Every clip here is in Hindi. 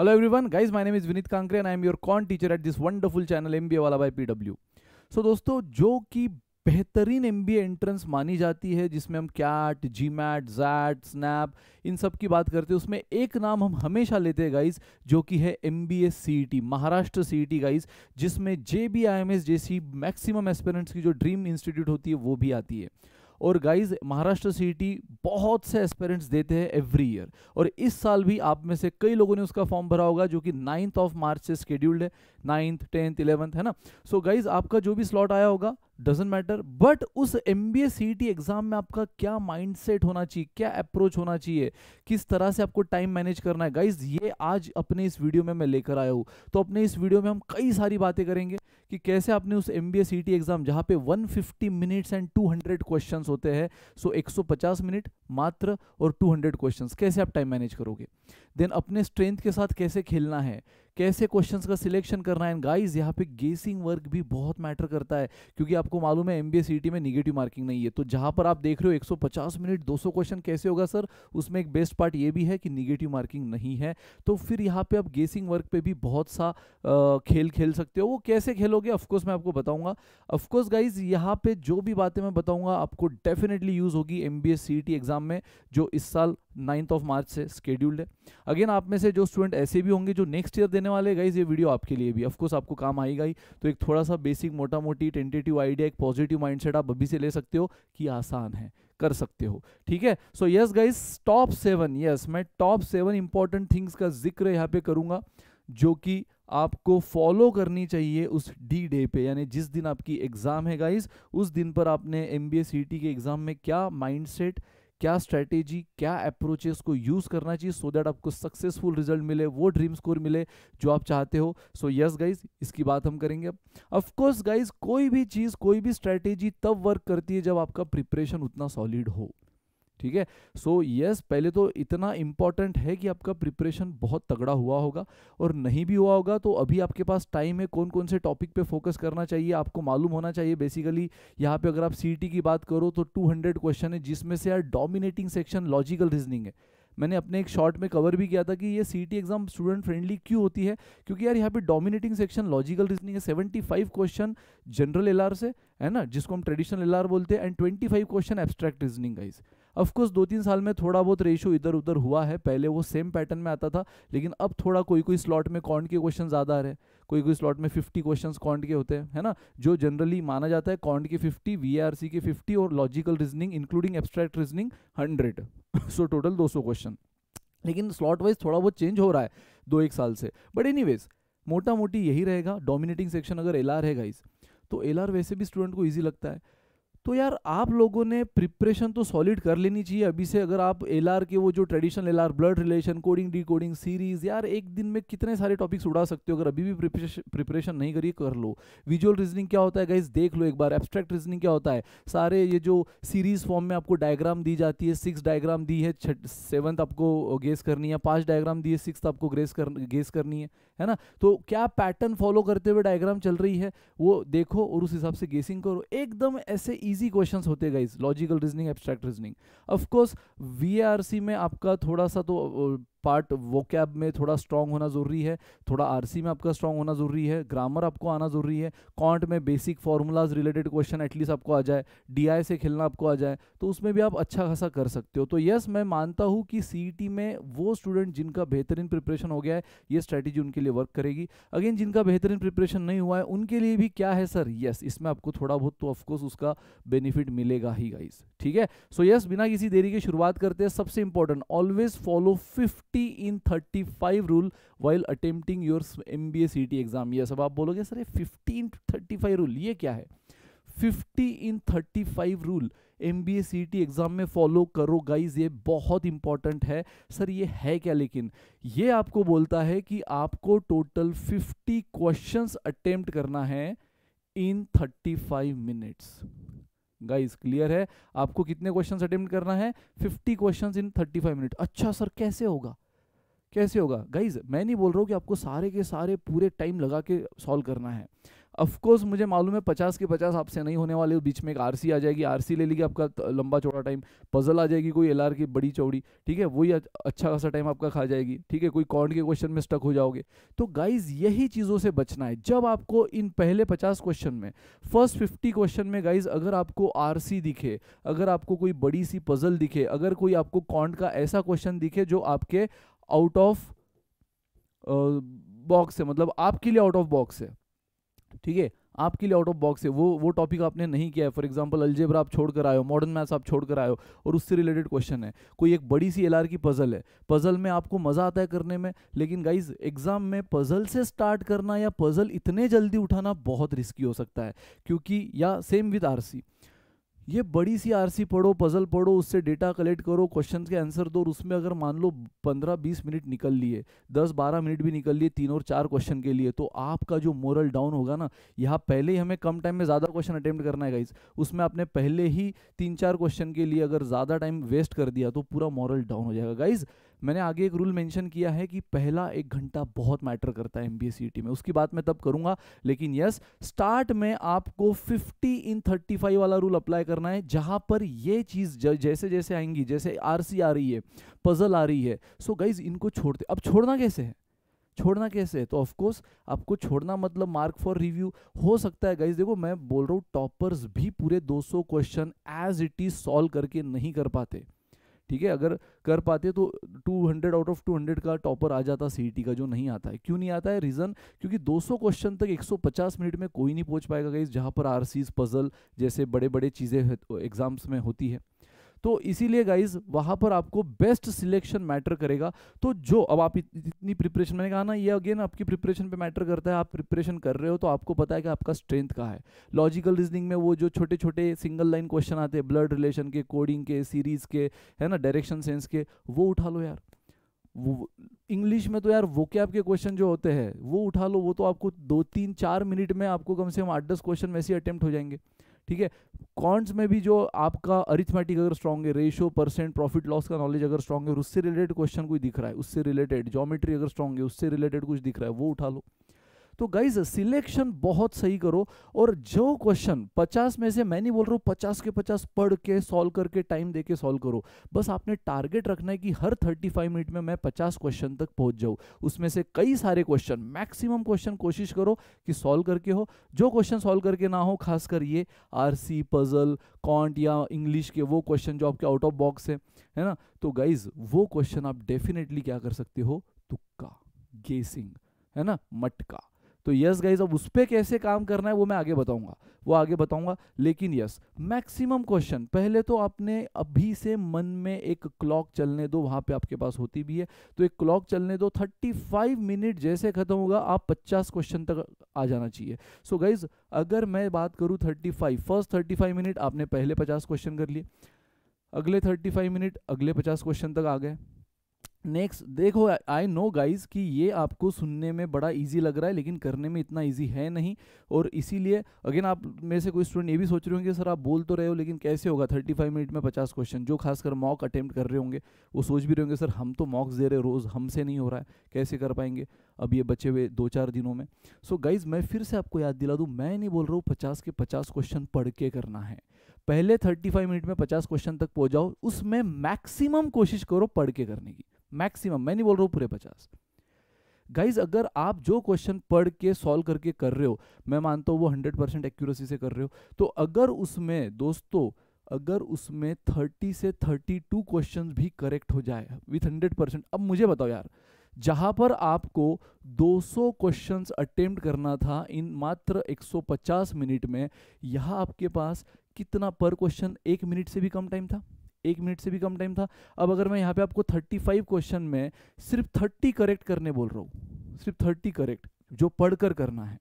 Hello everyone guys my name is Vineet Kankare and I am your quant teacher at this wonderful channel MBA वाला बाय PW. सो दोस्तों जो कि बेहतरीन एम बी एंट्रेंस मानी जाती है जिसमें हम CAT GMAT XAT SNAP इन सब की बात करते हैं उसमें एक नाम हम हमेशा लेते हैं गाइज जो कि है M B S C T Maharashtra C T guys जिसमें J B I M S जैसी मैक्सिमम एस्पेरेंट्स की जो ड्रीम इंस्टीट्यूट होती है वो भी आती है और गाइज महाराष्ट्र सीटी बहुत से एस्पेरेंट्स देते हैं एवरी ईयर और इस साल भी आप में से कई लोगों ने उसका फॉर्म भरा होगा जो कि नाइन्थ ऑफ मार्च से स्केड्यूल्ड है नाइन्थ टेंथ इलेवंथ है ना सो so गाइज आपका जो भी स्लॉट आया होगा डजेंट मैटर बट उस M B S C T exam में आपका क्या माइंड सेट होना चाहिए क्या अप्रोच होना चाहिए किस तरह से आपको टाइम मैनेज करना है गाइज ये आज अपने इस वीडियो में मैं लेकर आया हूँ तो अपने इस वीडियो में हम कई सारी बातें करेंगे कि कैसे आपने उस M B S C T exam जहाँ पे 150 minutes and two hundred question होते हैं सो एक सौ पचास मिनट मात्र और टू हंड्रेड क्वेश्चन कैसे आप टाइम मैनेज करोगे देन अपने स्ट्रेंथ के साथ कैसे खेलना है कैसे क्वेश्चंस का सिलेक्शन करना है एंड गाइस यहाँ पे गेसिंग वर्क भी बहुत मैटर करता है क्योंकि आपको मालूम है एम बी में निगेटिव मार्किंग नहीं है तो जहाँ पर आप देख रहे हो 150 मिनट 200 क्वेश्चन कैसे होगा सर उसमें एक बेस्ट पार्ट ये भी है कि निगेटिव मार्किंग नहीं है तो फिर यहाँ पर आप गेसिंग वर्क पर भी बहुत सा आ, खेल खेल सकते हो वो कैसे खेलोगे ऑफकोर्स मैं आपको बताऊंगा ऑफकोर्स गाइज यहाँ पर जो भी बातें मैं बताऊंगा आपको डेफिनेटली यूज होगी एम बी एग्जाम में जो इस साल नाइन्थ ऑफ मार्च से स्केड्यूल्ड है अगेन आप में से जो स्टूडेंट ऐसे भी होंगे जो नेक्स्ट ईयर देने करने वाले गाइज ये वीडियो आपके लिए भी ऑफकोर्स आपको काम आएगा ही तो एक थोड़ा सा बेसिक मोटा मोटी टेंटेटिव आइडिया एक पॉजिटिव माइंडसेट आप अभी से ले सकते हो कि आसान है कर सकते हो ठीक है so yes guys top seven yes मैं टॉप सेवन इंपॉर्टेंट थिंग्स का जिक्र यहाँ पे करूंगा जो कि आपको फॉलो करनी चाहिए उस डी डे पे यानी जिस दिन आपकी एग्ज़ाम है गाइज उस दिन पर आपने एम बी के एग्ज़ाम में क्या माइंड क्या स्ट्रैटेजी क्या अप्रोचेस को यूज़ करना चाहिए सो so दैट आपको सक्सेसफुल रिजल्ट मिले वो ड्रीम स्कोर मिले जो आप चाहते हो सो यस गाइज इसकी बात हम करेंगे अब अफकोर्स गाइज कोई भी चीज़ कोई भी स्ट्रैटेजी तब वर्क करती है जब आपका प्रिपरेशन उतना सॉलिड हो ठीक है सो यस पहले तो इतना इम्पॉर्टेंट है कि आपका प्रिपरेशन बहुत तगड़ा हुआ होगा और नहीं भी हुआ होगा तो अभी आपके पास टाइम है कौन कौन से टॉपिक पे फोकस करना चाहिए आपको मालूम होना चाहिए बेसिकली यहाँ पे अगर आप सी की बात करो तो 200 क्वेश्चन है जिसमें से यार डोमिनेटिंग सेक्शन लॉजिकल रीजनिंग है मैंने अपने एक शॉर्ट में कवर भी किया था कि ये सी एग्जाम स्टूडेंट फ्रेंडली क्यों होती है क्योंकि यार यहाँ पे डोमिनेटिंग सेक्शन लॉजिकल रीजनिंग है सेवेंटी क्वेश्चन जनरल एल से है ना जिसको हम ट्रेडिशनल एल बोलते हैं and twenty question abstract reasoning का इस ऑफकोर्स दो तीन साल में थोड़ा बहुत रेशो इधर उधर हुआ है पहले वो सेम पैटर्न में आता था लेकिन अब थोड़ा कोई कोई स्लॉट में कॉन्ट के क्वेश्चन ज़्यादा आ रहे हैं कोई कोई स्लॉट में 50 क्वेश्चंस कॉन्ट के होते हैं है ना जो जनरली माना जाता है कॉन्ट के 50 वीआरसी के 50 और logical reasoning including abstract reasoning 100 so total 200 question लेकिन स्लॉट वाइज थोड़ा बहुत चेंज हो रहा है दो एक साल से बट एनी मोटा मोटी यही रहेगा डोमिनेटिंग सेक्शन अगर एल आर है गाइज तो एल आर वैसे भी स्टूडेंट को ईजी लगता है तो यार आप लोगों ने प्रिपरेशन तो सॉलिड कर लेनी चाहिए अभी से अगर आप एल के वो जो traditional L blood relation coding decoding series यार एक दिन में कितने सारे टॉपिक्स उड़ा सकते हो अगर अभी भी प्रिपरेशन नहीं करिए कर लो विजुअल रीजनिंग क्या होता है गाइज देख लो एक बार एब्स्ट्रैक्ट रीजनिंग क्या होता है सारे ये जो सीरीज फॉर्म में आपको डायग्राम दी जाती है सिक्स डायग्राम दी है सेवंथ आपको गेस करनी है पांच डायग्राम दी है सिक्स आपको ग्रेस कर गेस करनी है है ना तो क्या पैटर्न फॉलो करते हुए डायग्राम चल रही है वो देखो और उस हिसाब से गेसिंग करो एकदम ऐसे ईजी इजी क्वेश्चंस होते गए logical reasoning abstract reasoning of course सी में आपका थोड़ा सा तो पार्ट वो कैब में थोड़ा स्ट्रांग होना ज़रूरी है थोड़ा आरसी में आपका स्ट्रांग होना ज़रूरी है ग्रामर आपको आना ज़रूरी है कॉन्ट में basic formulas related question at least आपको आ जाए डीआई से खेलना आपको आ जाए तो उसमें भी आप अच्छा खासा कर सकते हो तो यस मैं मानता हूँ कि सी e में वो स्टूडेंट जिनका बेहतरीन प्रिपरेशन हो गया है ये स्ट्रैटेजी उनके लिए वर्क करेगी अगेन जिनका बेहतरीन प्रिपरेशन नहीं हुआ है उनके लिए भी क्या है सर यस इसमें आपको थोड़ा बहुत तो ऑफकोर्स उसका बेनिफिट मिलेगा ही गाइज ठीक है सो यस बिना किसी देरी की शुरुआत करते हैं सबसे important always follow fifth 40 in 35 rule while attempting your MBA CT exam yes सब आप बोलोगे sir in thirty five rule ये क्या है in thirty five rule M B exam में फॉलो करो गाइज ये बहुत इंपॉर्टेंट है सर ये है क्या लेकिन ये आपको बोलता है कि आपको टोटल फिफ्टी क्वेश्चंस अटेम्प्ट करना है in thirty five minutes guys clear है आपको कितने क्वेश्चन अटेम्प्ट करना है 50 क्वेश्चंस इन 35 मिनट अच्छा सर कैसे होगा कैसे होगा गाइज मैं नहीं बोल रहा हूँ कि आपको सारे के सारे पूरे टाइम लगा के सॉल्व करना है अफकोर्स मुझे मालूम है पचास के पचास आपसे नहीं होने वाले बीच में एक आर आ जाएगी आर ले लीजिए आपका लंबा चौड़ा टाइम पजल आ जाएगी कोई एल की बड़ी चौड़ी ठीक है वही अच्छा खासा टाइम आपका खा जाएगी ठीक है कोई कॉन्ट के क्वेश्चन में स्टक हो जाओगे तो गाइज यही चीज़ों से बचना है जब आपको इन पहले पचास क्वेश्चन में फर्स्ट फिफ्टी क्वेश्चन में गाइज अगर आपको आर दिखे अगर आपको कोई बड़ी सी पजल दिखे अगर कोई आपको कॉन्ट का ऐसा क्वेश्चन दिखे जो आपके आउट ऑफ बॉक्स है मतलब आपके लिए आउट ऑफ बॉक्स है ठीक है आपके लिए आउट ऑफ बॉक्स है वो वो टॉपिक आपने नहीं किया है फॉर एग्जांपल अल्जेब्रा आप छोड़ कर आए हो मॉडर्न मैथ्स आप छोड़ कर आए हो और उससे रिलेटेड क्वेश्चन है कोई एक बड़ी सी एलआर की पजल है पजल में आपको मज़ा आता है करने में लेकिन गाइज एग्जाम में पजल से स्टार्ट करना या पजल इतने जल्दी उठाना बहुत रिस्की हो सकता है क्योंकि या सेम विद आर ये बड़ी सी आरसी पढ़ो पजल पढ़ो उससे डेटा कलेक्ट करो क्वेश्चन के आंसर दो और उसमें अगर मान लो पंद्रह बीस मिनट निकल लिए दस बारह मिनट भी निकल लिए तीन और चार क्वेश्चन के लिए तो आपका जो मोरल डाउन होगा ना यहाँ पहले ही हमें कम टाइम में ज़्यादा क्वेश्चन अटैम्प्ट करना है गाइज उसमें आपने पहले ही तीन चार क्वेश्चन के लिए अगर ज़्यादा टाइम वेस्ट कर दिया तो पूरा मॉरल डाउन हो जाएगा गाइज़ मैंने आगे एक रूल मेंशन किया है कि पहला एक घंटा बहुत मैटर करता है एम बी e में उसकी बात मैं तब करूंगा लेकिन यस स्टार्ट में आपको 50 इन 35 वाला रूल अप्लाई करना है जहां पर ये चीज जैसे जैसे आएंगी जैसे आर आ रही है पजल आ रही है सो so गाइज इनको छोड़ते अब छोड़ना कैसे है छोड़ना कैसे है तो ऑफकोर्स आपको छोड़ना मतलब मार्क फॉर रिव्यू हो सकता है गाइज देखो मैं बोल रहा हूँ टॉपर्स भी पूरे 200 question as it is solve करके नहीं कर पाते ठीक है अगर कर पाते तो 200 आउट ऑफ 200 का टॉपर आ जाता सी e का जो नहीं आता है क्यों नहीं आता है रीज़न क्योंकि 200 क्वेश्चन तक 150 मिनट में कोई नहीं पहुंच पाएगा गाइज जहाँ पर आर पजल जैसे बड़े बड़े चीज़ें एग्जाम्स तो में होती है तो इसीलिए गाइज वहां पर आपको बेस्ट सिलेक्शन मैटर करेगा तो जो अब आप इतनी प्रिपरेशन मैंने कहा ना ये अगेन आपकी प्रिपरेशन पे मैटर करता है आप प्रिपरेशन कर रहे हो तो आपको पता है कि आपका स्ट्रेंथ कहाँ है लॉजिकल रीजनिंग में वो जो छोटे छोटे सिंगल लाइन क्वेश्चन आते हैं ब्लड रिलेशन के कोडिंग के सीरीज के है ना डायरेक्शन सेंस के वो उठा लो यार वो इंग्लिश में तो यार वो के आपके क्वेश्चन जो होते हैं वो उठा लो वो तो आपको दो तीन चार मिनट में आपको कम से कम आठ दस क्वेश्चन वैसे ही अटैम्प्ट हो जाएंगे ठीक है कॉन्ट्स में भी जो आपका अरिथमेटिक अगर स्ट्रॉन्ग है रेशियो परसेंट प्रॉफिट लॉस का नॉलेज अगर स्ट्रॉन्ग है उससे रिलेटेड क्वेश्चन कोई दिख रहा है उससे रिलेटेड जोमेट्री अगर स्ट्रॉन्ग है उससे रिलेटेड कुछ दिख रहा है वो उठा लो तो गाइज सिलेक्शन बहुत सही करो और जो क्वेश्चन 50 में से मैं नहीं बोल रहा हूँ पचास के पचास पढ़ के सॉल्व करके टाइम दे के सॉल्व करो बस आपने टारगेट रखना है कि हर 35 मिनट में मैं 50 क्वेश्चन तक पहुंच जाऊँ उसमें से कई सारे क्वेश्चन मैक्सिमम क्वेश्चन कोशिश करो कि सॉल्व करके हो जो क्वेश्चन सॉल्व करके ना हो कर ये आर पजल कॉन्ट या इंग्लिश के वो क्वेश्चन जो आपके आउट ऑफ बॉक्स है है ना तो गाइज वो क्वेश्चन आप डेफिनेटली क्या कर सकते हो तुक्का गेसिंग है ना मटका तो यस गाइज अब उस पर कैसे काम करना है वो मैं आगे बताऊंगा वो आगे बताऊंगा लेकिन यस मैक्सिमम क्वेश्चन पहले तो आपने अभी से मन में एक क्लॉक चलने दो वहां पे आपके पास होती भी है तो एक क्लॉक चलने दो 35 मिनट जैसे खत्म होगा आप 50 क्वेश्चन तक आ जाना चाहिए सो so गाइज अगर मैं बात करूँ 35 फर्स्ट थर्टी मिनट आपने पहले पचास क्वेश्चन कर लिए अगले थर्टी मिनट अगले पचास क्वेश्चन तक आ गए नेक्स्ट देखो आई नो गाइज कि ये आपको सुनने में बड़ा इजी लग रहा है लेकिन करने में इतना इजी है नहीं और इसीलिए अगेन आप में से कोई स्टूडेंट ये भी सोच रहे होंगे सर आप बोल तो रहे हो लेकिन कैसे होगा 35 मिनट में 50 क्वेश्चन जो खासकर मॉक अटेम्प्ट कर रहे होंगे वो सोच भी रहे होंगे सर हम तो मॉक्स दे रहे रोज़ हमसे नहीं हो रहा है कैसे कर पाएंगे अब ये बचे हुए दो चार दिनों में सो so गाइज मैं फिर से आपको याद दिला दूँ मैं नहीं बोल रहा हूँ पचास के पचास क्वेश्चन पढ़ के करना है पहले थर्टी मिनट में पचास क्वेश्चन तक पहुँचाओ जाओ उसमें मैक्सिमम कोशिश करो पढ़ के करने की मैक्सिमम मैं नहीं बोल रहा हूँ पूरे पचास गाइज अगर आप जो क्वेश्चन पढ़ के सॉल्व करके कर रहे हो मैं मानता हूँ वो हंड्रेड परसेंट एक्यूरेसी से कर रहे हो तो अगर उसमें दोस्तों अगर उसमें थर्टी से थर्टी टू क्वेश्चन भी करेक्ट हो जाए विथ हंड्रेड परसेंट अब मुझे बताओ यार जहाँ पर आपको 200 क्वेश्चन अटेम्प्ट करना था इन मात्र 150 मिनट में यहाँ आपके पास कितना पर क्वेश्चन एक मिनट से भी कम टाइम था एक मिनट से भी कम टाइम था अब अगर मैं यहाँ पे आपको 35 क्वेश्चन में सिर्फ 30 करेक्ट करने बोल रहा हूँ सिर्फ 30 करेक्ट जो पढ़कर करना है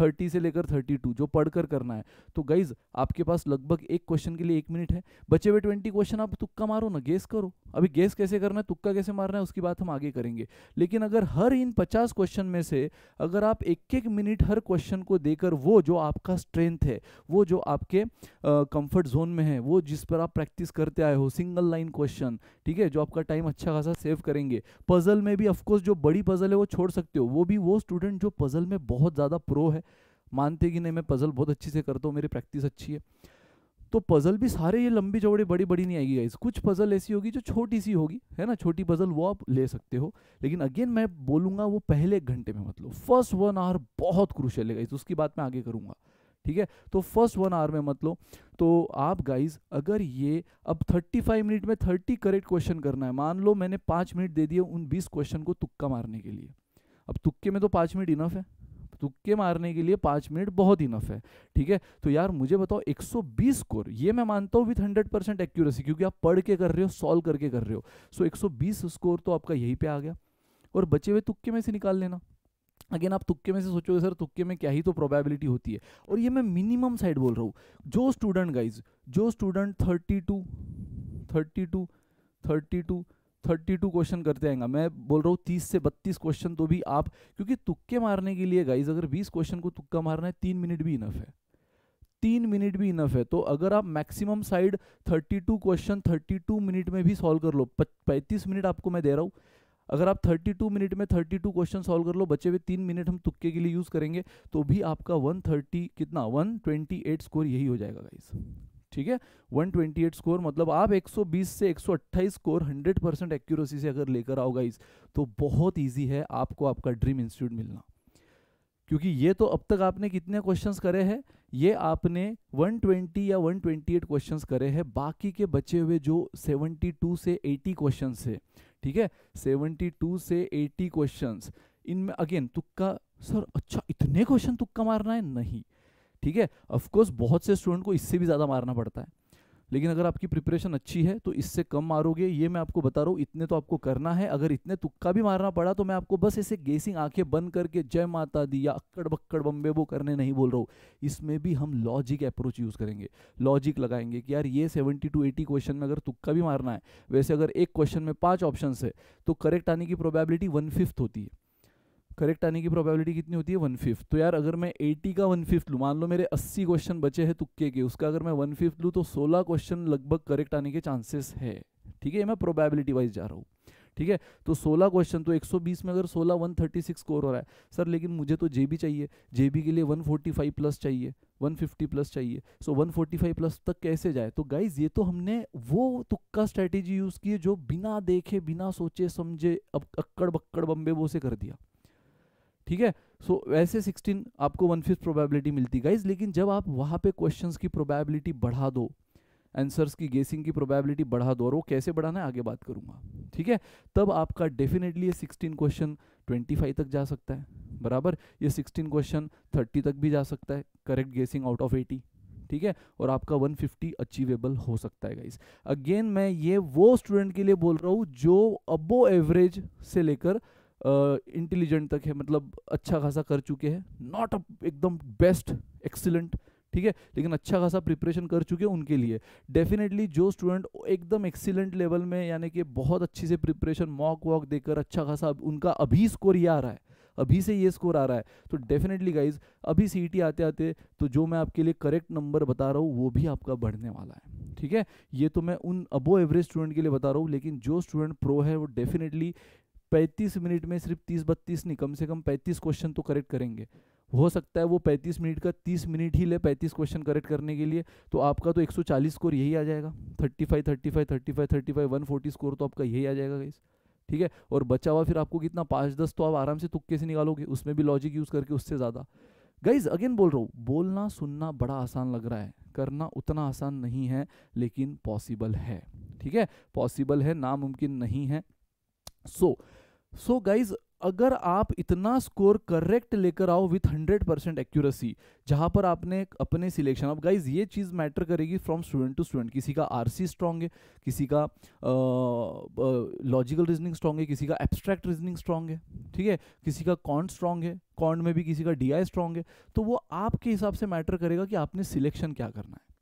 थर्टी से लेकर थर्टी टू जो पढ़कर करना है तो गाइज आपके पास लगभग एक क्वेश्चन के लिए एक मिनट है बचे हुए ट्वेंटी क्वेश्चन आप तुक्का मारो ना गेस करो अभी गेस कैसे करना है तुक्का कैसे मारना है उसकी बात हम आगे करेंगे लेकिन अगर हर इन पचास क्वेश्चन में से अगर आप एक एक मिनट हर क्वेश्चन को देकर वो जो आपका स्ट्रेंथ है वो जो आपके कंफर्ट जोन में है वो जिस पर आप प्रैक्टिस करते आए हो सिंगल लाइन क्वेश्चन ठीक है जो आपका टाइम अच्छा खासा सेव करेंगे पजल में भी ऑफकोर्स जो बड़ी पजल है वो छोड़ सकते हो वो भी वो स्टूडेंट जो पजल में बहुत ज़्यादा प्रो है मानते कि नहीं मैं पज़ल बहुत अच्छी से करता हूँ मेरी प्रैक्टिस अच्छी है तो पज़ल भी सारे ये लंबी चौड़े बड़ी बड़ी नहीं आएगी गाइस कुछ पज़ल ऐसी होगी जो छोटी सी होगी है ना छोटी पज़ल वो आप ले सकते हो लेकिन अगेन मैं बोलूँगा वो पहले एक घंटे में मतलब फर्स्ट वन आवर बहुत क्रूशल है गाइस उसकी बात मैं आगे करूँगा ठीक है तो फर्स्ट वन आवर में मतलब तो आप गाइज अगर ये अब थर्टी फाइव मिनट में थर्टी करेक्ट क्वेश्चन करना है मान लो मैंने पाँच मिनट दे दिए उन बीस क्वेश्चन को तुक्का मारने के लिए अब तुक्के में तो पाँच मिनट इनफ है तुक्के मारने के लिए पांच मिनट बहुत इनफ है ठीक है तो यार मुझे बताओ 120 स्कोर ये मैं मानता हूँ विथ 100 परसेंट एक्यूरेसी क्योंकि आप पढ़ के कर रहे हो सॉल्व करके कर रहे हो सो so, 120 स्कोर तो आपका यहीं पे आ गया और बचे हुए तुक्के में से निकाल लेना अगेन आप तुक्के में से सोचोगे सर तुक्के में क्या ही तो प्रोबेबिलिटी होती है और ये मैं मिनिमम साइड बोल रहा हूँ जो स्टूडेंट गाइज जो student thirty two thirty two thirty two thirty two question करते आएंगे मैं बोल रहा हूँ तीस से बत्तीस क्वेश्चन तो भी आप क्योंकि तुक्के मारने के लिए गाइज अगर बीस क्वेश्चन को तुक्का मारना है तीन मिनट भी इनफ है तीन मिनट भी इनफ है तो अगर आप maximum side thirty two question thirty two minute में भी सॉल्व कर लो पैंतीस मिनट आपको मैं दे रहा हूँ अगर आप थर्टी टू मिनट में थर्टी टू क्वेश्चन सॉल्व कर लो बचे हुए तीन मिनट हम तुक्के के लिए यूज़ करेंगे तो भी आपका वन थर्टी कितना वन ट्वेंटी एट स्कोर यही हो जाएगा गाइज ठीक है 128 स्कोर मतलब आप 120 से 128 स्कोर 100 परसेंट एक्यूरेसी से अगर लेकर आओ गाइज तो बहुत इजी है आपको आपका ड्रीम इंस्टीट्यूट मिलना क्योंकि ये तो अब तक आपने कितने क्वेश्चंस करे हैं ये आपने 120 या 128 क्वेश्चंस करे हैं बाकी के बचे हुए जो 72 से 80 क्वेश्चंस है ठीक है 72 से 80 क्वेश्चंस इनमें अगेन तुक्का सर अच्छा इतने क्वेश्चन तुक्का मारना है नहीं ठीक है ऑफकोर्स बहुत से स्टूडेंट को इससे भी ज़्यादा मारना पड़ता है लेकिन अगर आपकी प्रिपरेशन अच्छी है तो इससे कम मारोगे ये मैं आपको बता रहा हूँ इतने तो आपको करना है अगर इतने तुक्का भी मारना पड़ा तो मैं आपको बस ऐसे गेसिंग आंखें बंद करके जय माता दी या अक्कड़ बक्कड़ बम्बे वो करने नहीं बोल रहा हूँ इसमें भी हम लॉजिक अप्रोच यूज़ करेंगे लॉजिक लगाएंगे कि यार ये सेवेंटी टू एटी क्वेश्चन में अगर तुक्का भी मारना है वैसे अगर एक क्वेश्चन में पाँच ऑप्शन है तो करेक्ट आने की प्रोबेबिलिटी वन फिफ्थ होती है करेक्ट आने की प्रोबेबिलिटी कितनी होती है वन फिफ्थ तो यार अगर मैं एटी का वन फिफ्थ लूँ मान लो मेरे अस्सी क्वेश्चन बचे हैं तुक्के के उसका अगर मैं वन फिफ्थ लूँ तो सोलह क्वेश्चन लगभग करेक्ट आने के चांसेस है ठीक है मैं प्रोबेबिलिटी वाइज जा रहा हूँ ठीक है तो 16 क्वेश्चन तो 120 में अगर 16 136 स्कोर हो रहा है सर लेकिन मुझे तो जेबी चाहिए जेबी के लिए 145 प्लस चाहिए 150 प्लस चाहिए सो so 145 प्लस तक कैसे जाए तो गाइज ये तो हमने वो तुक्का स्ट्रेटेजी यूज़ की है जो बिना देखे बिना सोचे समझे अब अक्कड़ बक्कड़ बम्बे वो से कर दिया ठीक है सो so, वैसे 16 आपको वन फिफ्थ प्रोबेबिलिटी मिलती गाइज लेकिन जब आप वहाँ पे क्वेश्चंस की प्रोबेबिलिटी बढ़ा दो आंसर्स की गेसिंग की प्रोबेबिलिटी बढ़ा दो और वो कैसे बढ़ाना है आगे बात करूंगा ठीक है तब आपका डेफिनेटली ये 16 क्वेश्चन 25 तक जा सकता है बराबर ये 16 क्वेश्चन 30 तक भी जा सकता है करेक्ट गेसिंग आउट ऑफ 80 ठीक है और आपका 150 अचीवेबल हो सकता है गाइस अगेन मैं ये वो स्टूडेंट के लिए बोल रहा हूँ जो अबो एवरेज से लेकर इंटेलिजेंट तक है मतलब अच्छा खासा कर चुके हैं नॉट अ एकदम बेस्ट एक्सीलेंट ठीक है लेकिन अच्छा खासा प्रिपरेशन कर चुके हैं उनके लिए डेफिनेटली जो स्टूडेंट एकदम एक्सीलेंट लेवल में यानी कि बहुत अच्छी से प्रिपरेशन मॉक वॉक देकर अच्छा खासा उनका अभी स्कोर ये आ रहा है अभी से ये स्कोर आ रहा है तो डेफिनेटली गाइज अभी सी e आते आते तो जो मैं आपके लिए करेक्ट नंबर बता रहा हूँ वो भी आपका बढ़ने वाला है ठीक है ये तो मैं उन अबो एवरेज स्टूडेंट के लिए बता रहा हूँ लेकिन जो स्टूडेंट प्रो है वो डेफिनेटली पैंतीस मिनट में सिर्फ तीस बत्तीस नहीं कम से कम पैंतीस क्वेश्चन तो करेक्ट करेंगे हो सकता है वो पैंतीस मिनट का तीस मिनट ही ले पैंतीस क्वेश्चन करेक्ट करने के लिए तो आपका तो एक सौ चालीस स्कोर यही आ जाएगा thirty thirty thirty five five five thirty five one forty score तो आपका यही आ जाएगा गाइस ठीक है और बचा हुआ फिर आपको कितना पाँच दस तो आप आराम से तुक्के से निकालोगे उसमें भी लॉजिक यूज़ करके उससे ज़्यादा गाइज अगेन बोल रहा हूँ बोलना सुनना बड़ा आसान लग रहा है करना उतना आसान नहीं है लेकिन पॉसिबल है ठीक है पॉसिबल है नामुमकिन नहीं है सो सो गाइज अगर आप इतना स्कोर करेक्ट लेकर आओ विथ हंड्रेड परसेंट एक्यूरेसी जहां पर आपने अपने सिलेक्शन अब गाइज ये चीज़ मैटर करेगी फ्रॉम स्टूडेंट टू स्टूडेंट किसी का आरसी स्ट्रांग है किसी का लॉजिकल रीजनिंग स्ट्रांग है किसी का एब्स्ट्रैक्ट रीजनिंग स्ट्रांग है ठीक है किसी का कॉन्ट स्ट्रांग है कॉन्ट में भी किसी का डी आई स्ट्रांग है तो वो आपके हिसाब से मैटर करेगा कि आपने सिलेक्शन क्या करना है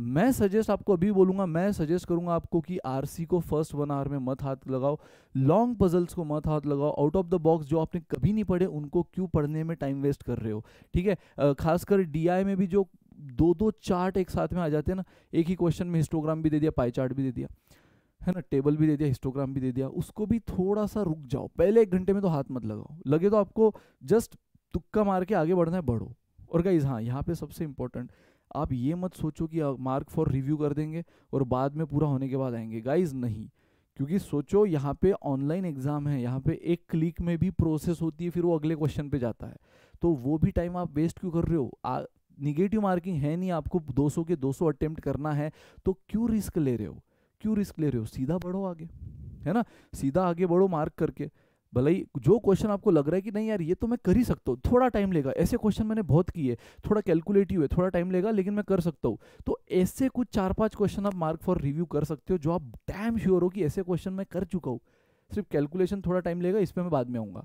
मैं सजेस्ट आपको अभी बोलूंगा मैं सजेस्ट करूंगा आपको कि आरसी को फर्स्ट वन आवर में मत हाथ लगाओ लॉन्ग पजल्स को मत हाथ लगाओ आउट ऑफ द बॉक्स जो आपने कभी नहीं पढ़े उनको क्यों पढ़ने में टाइम वेस्ट कर रहे हो ठीक है खासकर डीआई में भी जो दो दो चार्ट एक साथ में आ जाते हैं ना एक ही क्वेश्चन में हिस्टोग्राम भी दे दिया पाई चार्ट भी दे दिया है ना टेबल भी दे दिया हिस्टोग्राम भी दे दिया उसको भी थोड़ा सा रुक जाओ पहले एक घंटे में तो हाथ मत लगाओ लगे तो आपको जस्ट तुक्का मार के आगे बढ़ना है बढ़ो और गाइज हाँ यहाँ पे सबसे इंपॉर्टेंट आप ये मत सोचो कि मार्क फॉर रिव्यू कर देंगे और बाद में पूरा होने के बाद आएंगे गाइज नहीं क्योंकि सोचो यहाँ पे ऑनलाइन एग्ज़ाम है यहाँ पे एक क्लिक में भी प्रोसेस होती है फिर वो अगले क्वेश्चन पे जाता है तो वो भी टाइम आप वेस्ट क्यों कर रहे हो निगेटिव मार्किंग है नहीं आपको 200 के 200 अटेम्प्ट करना है तो क्यों रिस्क ले रहे हो क्यों रिस्क ले रहे हो सीधा बढ़ो आगे है ना सीधा आगे बढ़ो मार्क करके भले ही जो क्वेश्चन आपको लग रहा है कि नहीं यार ये तो मैं कर ही सकता हूँ थोड़ा टाइम लेगा ऐसे क्वेश्चन मैंने बहुत किए थोड़ा कैलकुलेटिव है थोड़ा टाइम लेगा लेकिन मैं कर सकता हूँ तो ऐसे कुछ चार पाँच क्वेश्चन आप मार्क फॉर रिव्यू कर सकते हो जो आप डैम श्योर हो कि ऐसे क्वेश्चन मैं कर चुका हूँ सिर्फ कैलकुलेशन थोड़ा टाइम लेगा इस पर मैं बाद में आऊँगा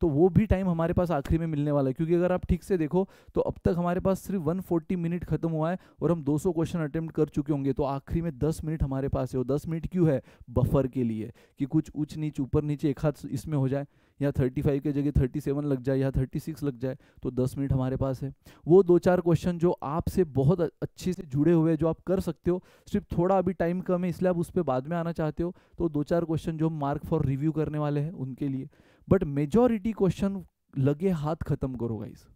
तो वो भी टाइम हमारे पास आखिरी में मिलने वाला है क्योंकि अगर आप ठीक से देखो तो अब तक हमारे पास सिर्फ 140 मिनट खत्म हुआ है और हम 200 क्वेश्चन अटेम्प्ट कर चुके होंगे तो आखिरी में 10 मिनट हमारे पास है और 10 मिनट क्यों है बफर के लिए कि कुछ ऊंच नीच ऊपर नीचे एक हाथ इसमें हो जाए या 35 के जगह 37 लग जाए या 36 लग जाए तो 10 मिनट हमारे पास है वो दो चार क्वेश्चन जो आपसे बहुत अच्छे से जुड़े हुए हैं जो आप कर सकते हो सिर्फ थोड़ा अभी टाइम कम है इसलिए आप उस पर बाद में आना चाहते हो तो दो चार क्वेश्चन जो मार्क फॉर रिव्यू करने वाले हैं उनके लिए बट मेजोरिटी क्वेश्चन लगे हाथ खत्म करो गाइस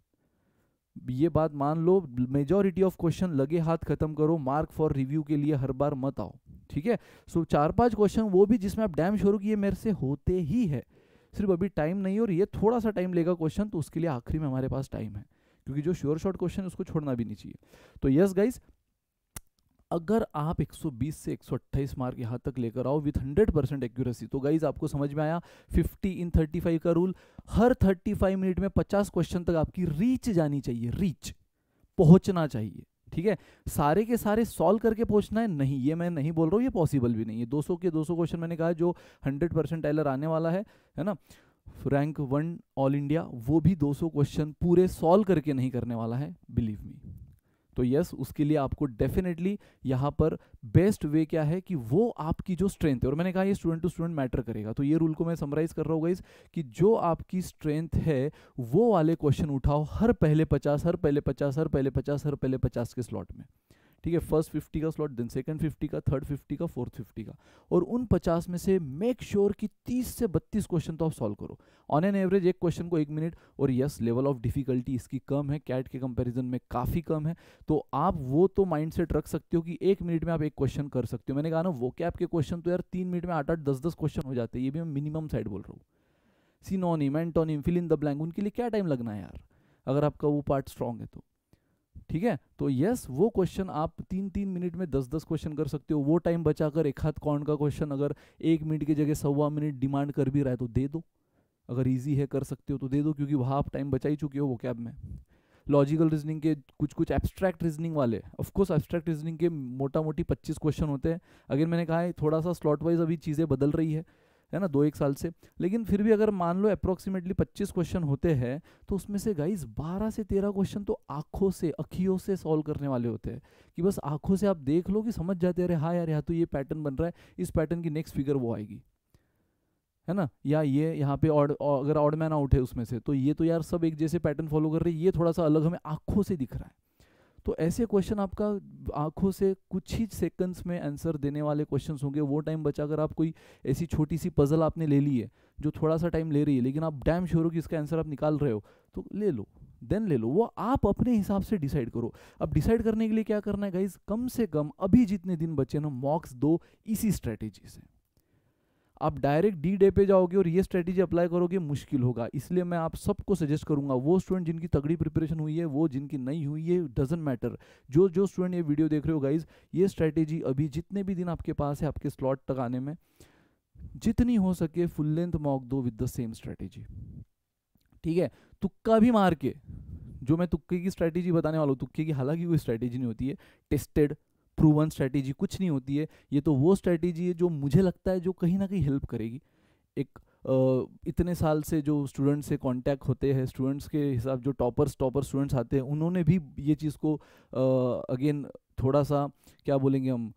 ये बात मान लो मेजोरिटी ऑफ क्वेश्चन लगे हाथ खत्म करो मार्क फॉर रिव्यू के लिए हर बार मत आओ ठीक है सो चार पांच क्वेश्चन वो भी जिसमें आप डैम शोर किए मेरे से होते ही है सिर्फ अभी टाइम नहीं और ये थोड़ा सा टाइम लेगा क्वेश्चन तो उसके लिए आखिरी में हमारे पास टाइम है क्योंकि जो श्योर शॉर्ट क्वेश्चन उसको छोड़ना भी नहीं चाहिए तो यस गाइज अगर आप 120 से 128 मार्क यहाँ तक लेकर आओ विथ 100 परसेंट एक्यूरेसी तो गाइज आपको समझ में आया 50 इन 35 का रूल हर 35 मिनट में 50 क्वेश्चन तक आपकी रीच जानी चाहिए रीच पहुंचना चाहिए ठीक है सारे के सारे सॉल्व करके पहुंचना है नहीं ये मैं नहीं बोल रहा हूँ ये पॉसिबल भी नहीं है 200 के 200 क्वेश्चन मैंने कहा जो 100 परसेंट टेलर आने वाला है है ना रैंक वन ऑल इंडिया वो भी 200 क्वेश्चन पूरे सॉल्व करके नहीं करने वाला है बिलीव मी तो यस उसके लिए आपको डेफिनेटली यहाँ पर बेस्ट वे क्या है कि वो आपकी जो स्ट्रेंथ है और मैंने कहा ये स्टूडेंट टू स्टूडेंट मैटर करेगा तो ये रूल को मैं समराइज कर रहा हूँ गाइज कि जो आपकी स्ट्रेंथ है वो वाले क्वेश्चन उठाओ हर पहले पचास हर पहले पचास हर पहले पचास हर पहले पचास के स्लॉट में ठीक है फर्स्ट फिफ्टी का स्लॉट देन सेकंड फिफ्टी का थर्ड फिफ्टी का फोर्थ फिफ्टी का और उन पचास में से मेक श्योर sure कि तीस से बत्तीस क्वेश्चन तो आप सॉल्व करो ऑन एन एवरेज एक क्वेश्चन को एक मिनट और यस लेवल ऑफ डिफिकल्टी इसकी कम है कैट के कंपेरिजन में काफ़ी कम है तो आप वो तो माइंड सेट रख सकते हो कि एक मिनट में आप एक क्वेश्चन कर सकते हो मैंने कहा ना वो कैप के क्वेश्चन तो यार तीन मिनट में आठ आठ दस दस क्वेश्चन हो जाते हैं ये भी मैं मिनिमम साइड बोल रहा हूँ सी synonym antonym fill in the blank उनके लिए क्या टाइम लगना है यार अगर आपका वो पार्ट स्ट्रांग है तो ठीक है तो यस वो क्वेश्चन आप तीन तीन मिनट में दस दस क्वेश्चन कर सकते हो वो टाइम बचाकर एक हाथ कौन का क्वेश्चन अगर एक मिनट की जगह सवा मिनट डिमांड कर भी रहा है तो दे दो अगर इजी है कर सकते हो तो दे दो क्योंकि वहाँ आप टाइम बचा ही चुके हो वो कैब में लॉजिकल रीजनिंग के कुछ कुछ एब्स्ट्रैक्ट रीजनिंग वाले ऑफकोर्स एब्स्ट्रैक्ट रीजनिंग के मोटा मोटी पच्चीस क्वेश्चन होते हैं अगेन मैंने कहा है थोड़ा सा स्लॉट वाइज अभी चीज़ें बदल रही है है ना दो एक साल से लेकिन फिर भी अगर मान लो अप्रोक्सीमेटली पच्चीस क्वेश्चन होते हैं तो उसमें से गाइज बारह से तेरह क्वेश्चन तो आंखों से अखियों से सॉल्व करने वाले होते हैं कि बस आंखों से आप देख लो कि समझ जाते अरे हाँ यार यहाँ तो ये पैटर्न बन रहा है इस पैटर्न की नेक्स्ट फिगर वो आएगी है ना या ये यहाँ पे ऑड अगर ऑडमैन आउट है उसमें से तो ये तो यार सब एक जैसे पैटर्न फॉलो कर रहे है ये थोड़ा सा अलग हमें आंखों से दिख रहा है तो ऐसे क्वेश्चन आपका आंखों से कुछ ही सेकंड्स में आंसर देने वाले क्वेश्चन होंगे वो टाइम बचा कर आप कोई ऐसी छोटी सी पजल आपने ले ली है जो थोड़ा सा टाइम ले रही है लेकिन आप डैम श्योर हो कि इसका आंसर आप निकाल रहे हो तो ले लो देन ले लो वो आप अपने हिसाब से डिसाइड करो अब डिसाइड करने के लिए क्या करना है गाइज कम से कम अभी जितने दिन बचे ना मॉक्स दो इसी स्ट्रेटेजी से आप डायरेक्ट डी डे पे जाओगे और ये स्ट्रेटेजी अप्लाई करोगे मुश्किल होगा इसलिए मैं आप सबको सजेस्ट करूंगा वो स्टूडेंट जिनकी तगड़ी प्रिपरेशन हुई है वो जिनकी नहीं हुई है डजेंट मैटर जो जो स्टूडेंट ये वीडियो देख रहे हो गाइज ये स्ट्रैटेजी अभी जितने भी दिन आपके पास है आपके स्लॉट तक आने में जितनी हो सके फुल लेंथ मॉक दो विद द सेम स्ट्रैटेजी ठीक है तुक्का भी मार के जो मैं तुक्के की स्ट्रैटेजी बताने वाला हूँ तुक्के की हालांकि कोई स्ट्रैटेजी नहीं होती है टेस्टेड प्रूवन स्ट्रैटेजी कुछ नहीं होती है ये तो वो स्ट्रैटेजी है जो मुझे लगता है जो कहीं ना कहीं हेल्प करेगी एक इतने साल से जो स्टूडेंट्स से कांटेक्ट होते हैं स्टूडेंट्स के हिसाब जो टॉपर्स टॉपर स्टूडेंट्स आते हैं उन्होंने भी ये चीज़ को अगेन थोड़ा सा क्या बोलेंगे हम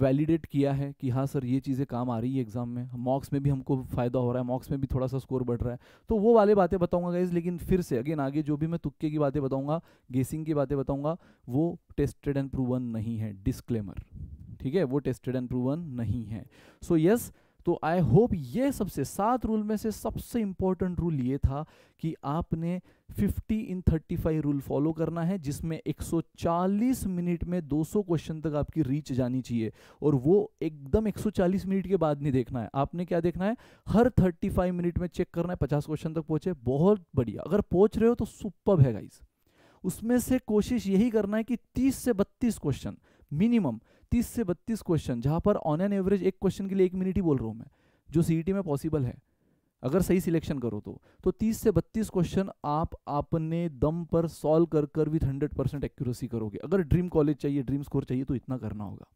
वैलिडेट किया है कि हाँ सर ये चीज़ें काम आ रही है एग्ज़ाम में मॉक्स में भी हमको फ़ायदा हो रहा है मॉक्स में भी थोड़ा सा स्कोर बढ़ रहा है तो वो वाले बातें बताऊंगा गाइज लेकिन फिर से अगेन आगे जो भी मैं तुक्के की बातें बताऊंगा गेसिंग की बातें बताऊंगा वो टेस्टेड एंड प्रूवन नहीं है डिस्क्लेमर ठीक है वो टेस्टेड एंड प्रूवन नहीं है सो so, यस yes, तो आई होप ये सबसे सात रूल में से सबसे इंपॉर्टेंट रूल ये था कि आपने 50 इन 35 रूल फॉलो करना है जिसमें 140 मिनट में 200 क्वेश्चन तक आपकी रीच जानी चाहिए और वो एकदम 140 मिनट के बाद नहीं देखना है आपने क्या देखना है हर 35 मिनट में चेक करना है 50 क्वेश्चन तक पहुंचे बहुत बढ़िया अगर पहुंच रहे हो तो सुपर है गाइज उसमें से कोशिश यही करना है कि तीस से बत्तीस क्वेश्चन मिनिमम तीस से बत्तीस क्वेश्चन जहाँ पर ऑन एन एवरेज एक क्वेश्चन के लिए एक मिनट ही बोल रहा हूँ मैं जो सी e में पॉसिबल है अगर सही सिलेक्शन करो तो तो 30 से 32 क्वेश्चन आप अपने दम पर सॉल्व कर कर विथ 100 परसेंट एक्यूरेसी करोगे अगर ड्रीम कॉलेज चाहिए ड्रीम स्कोर चाहिए तो इतना करना होगा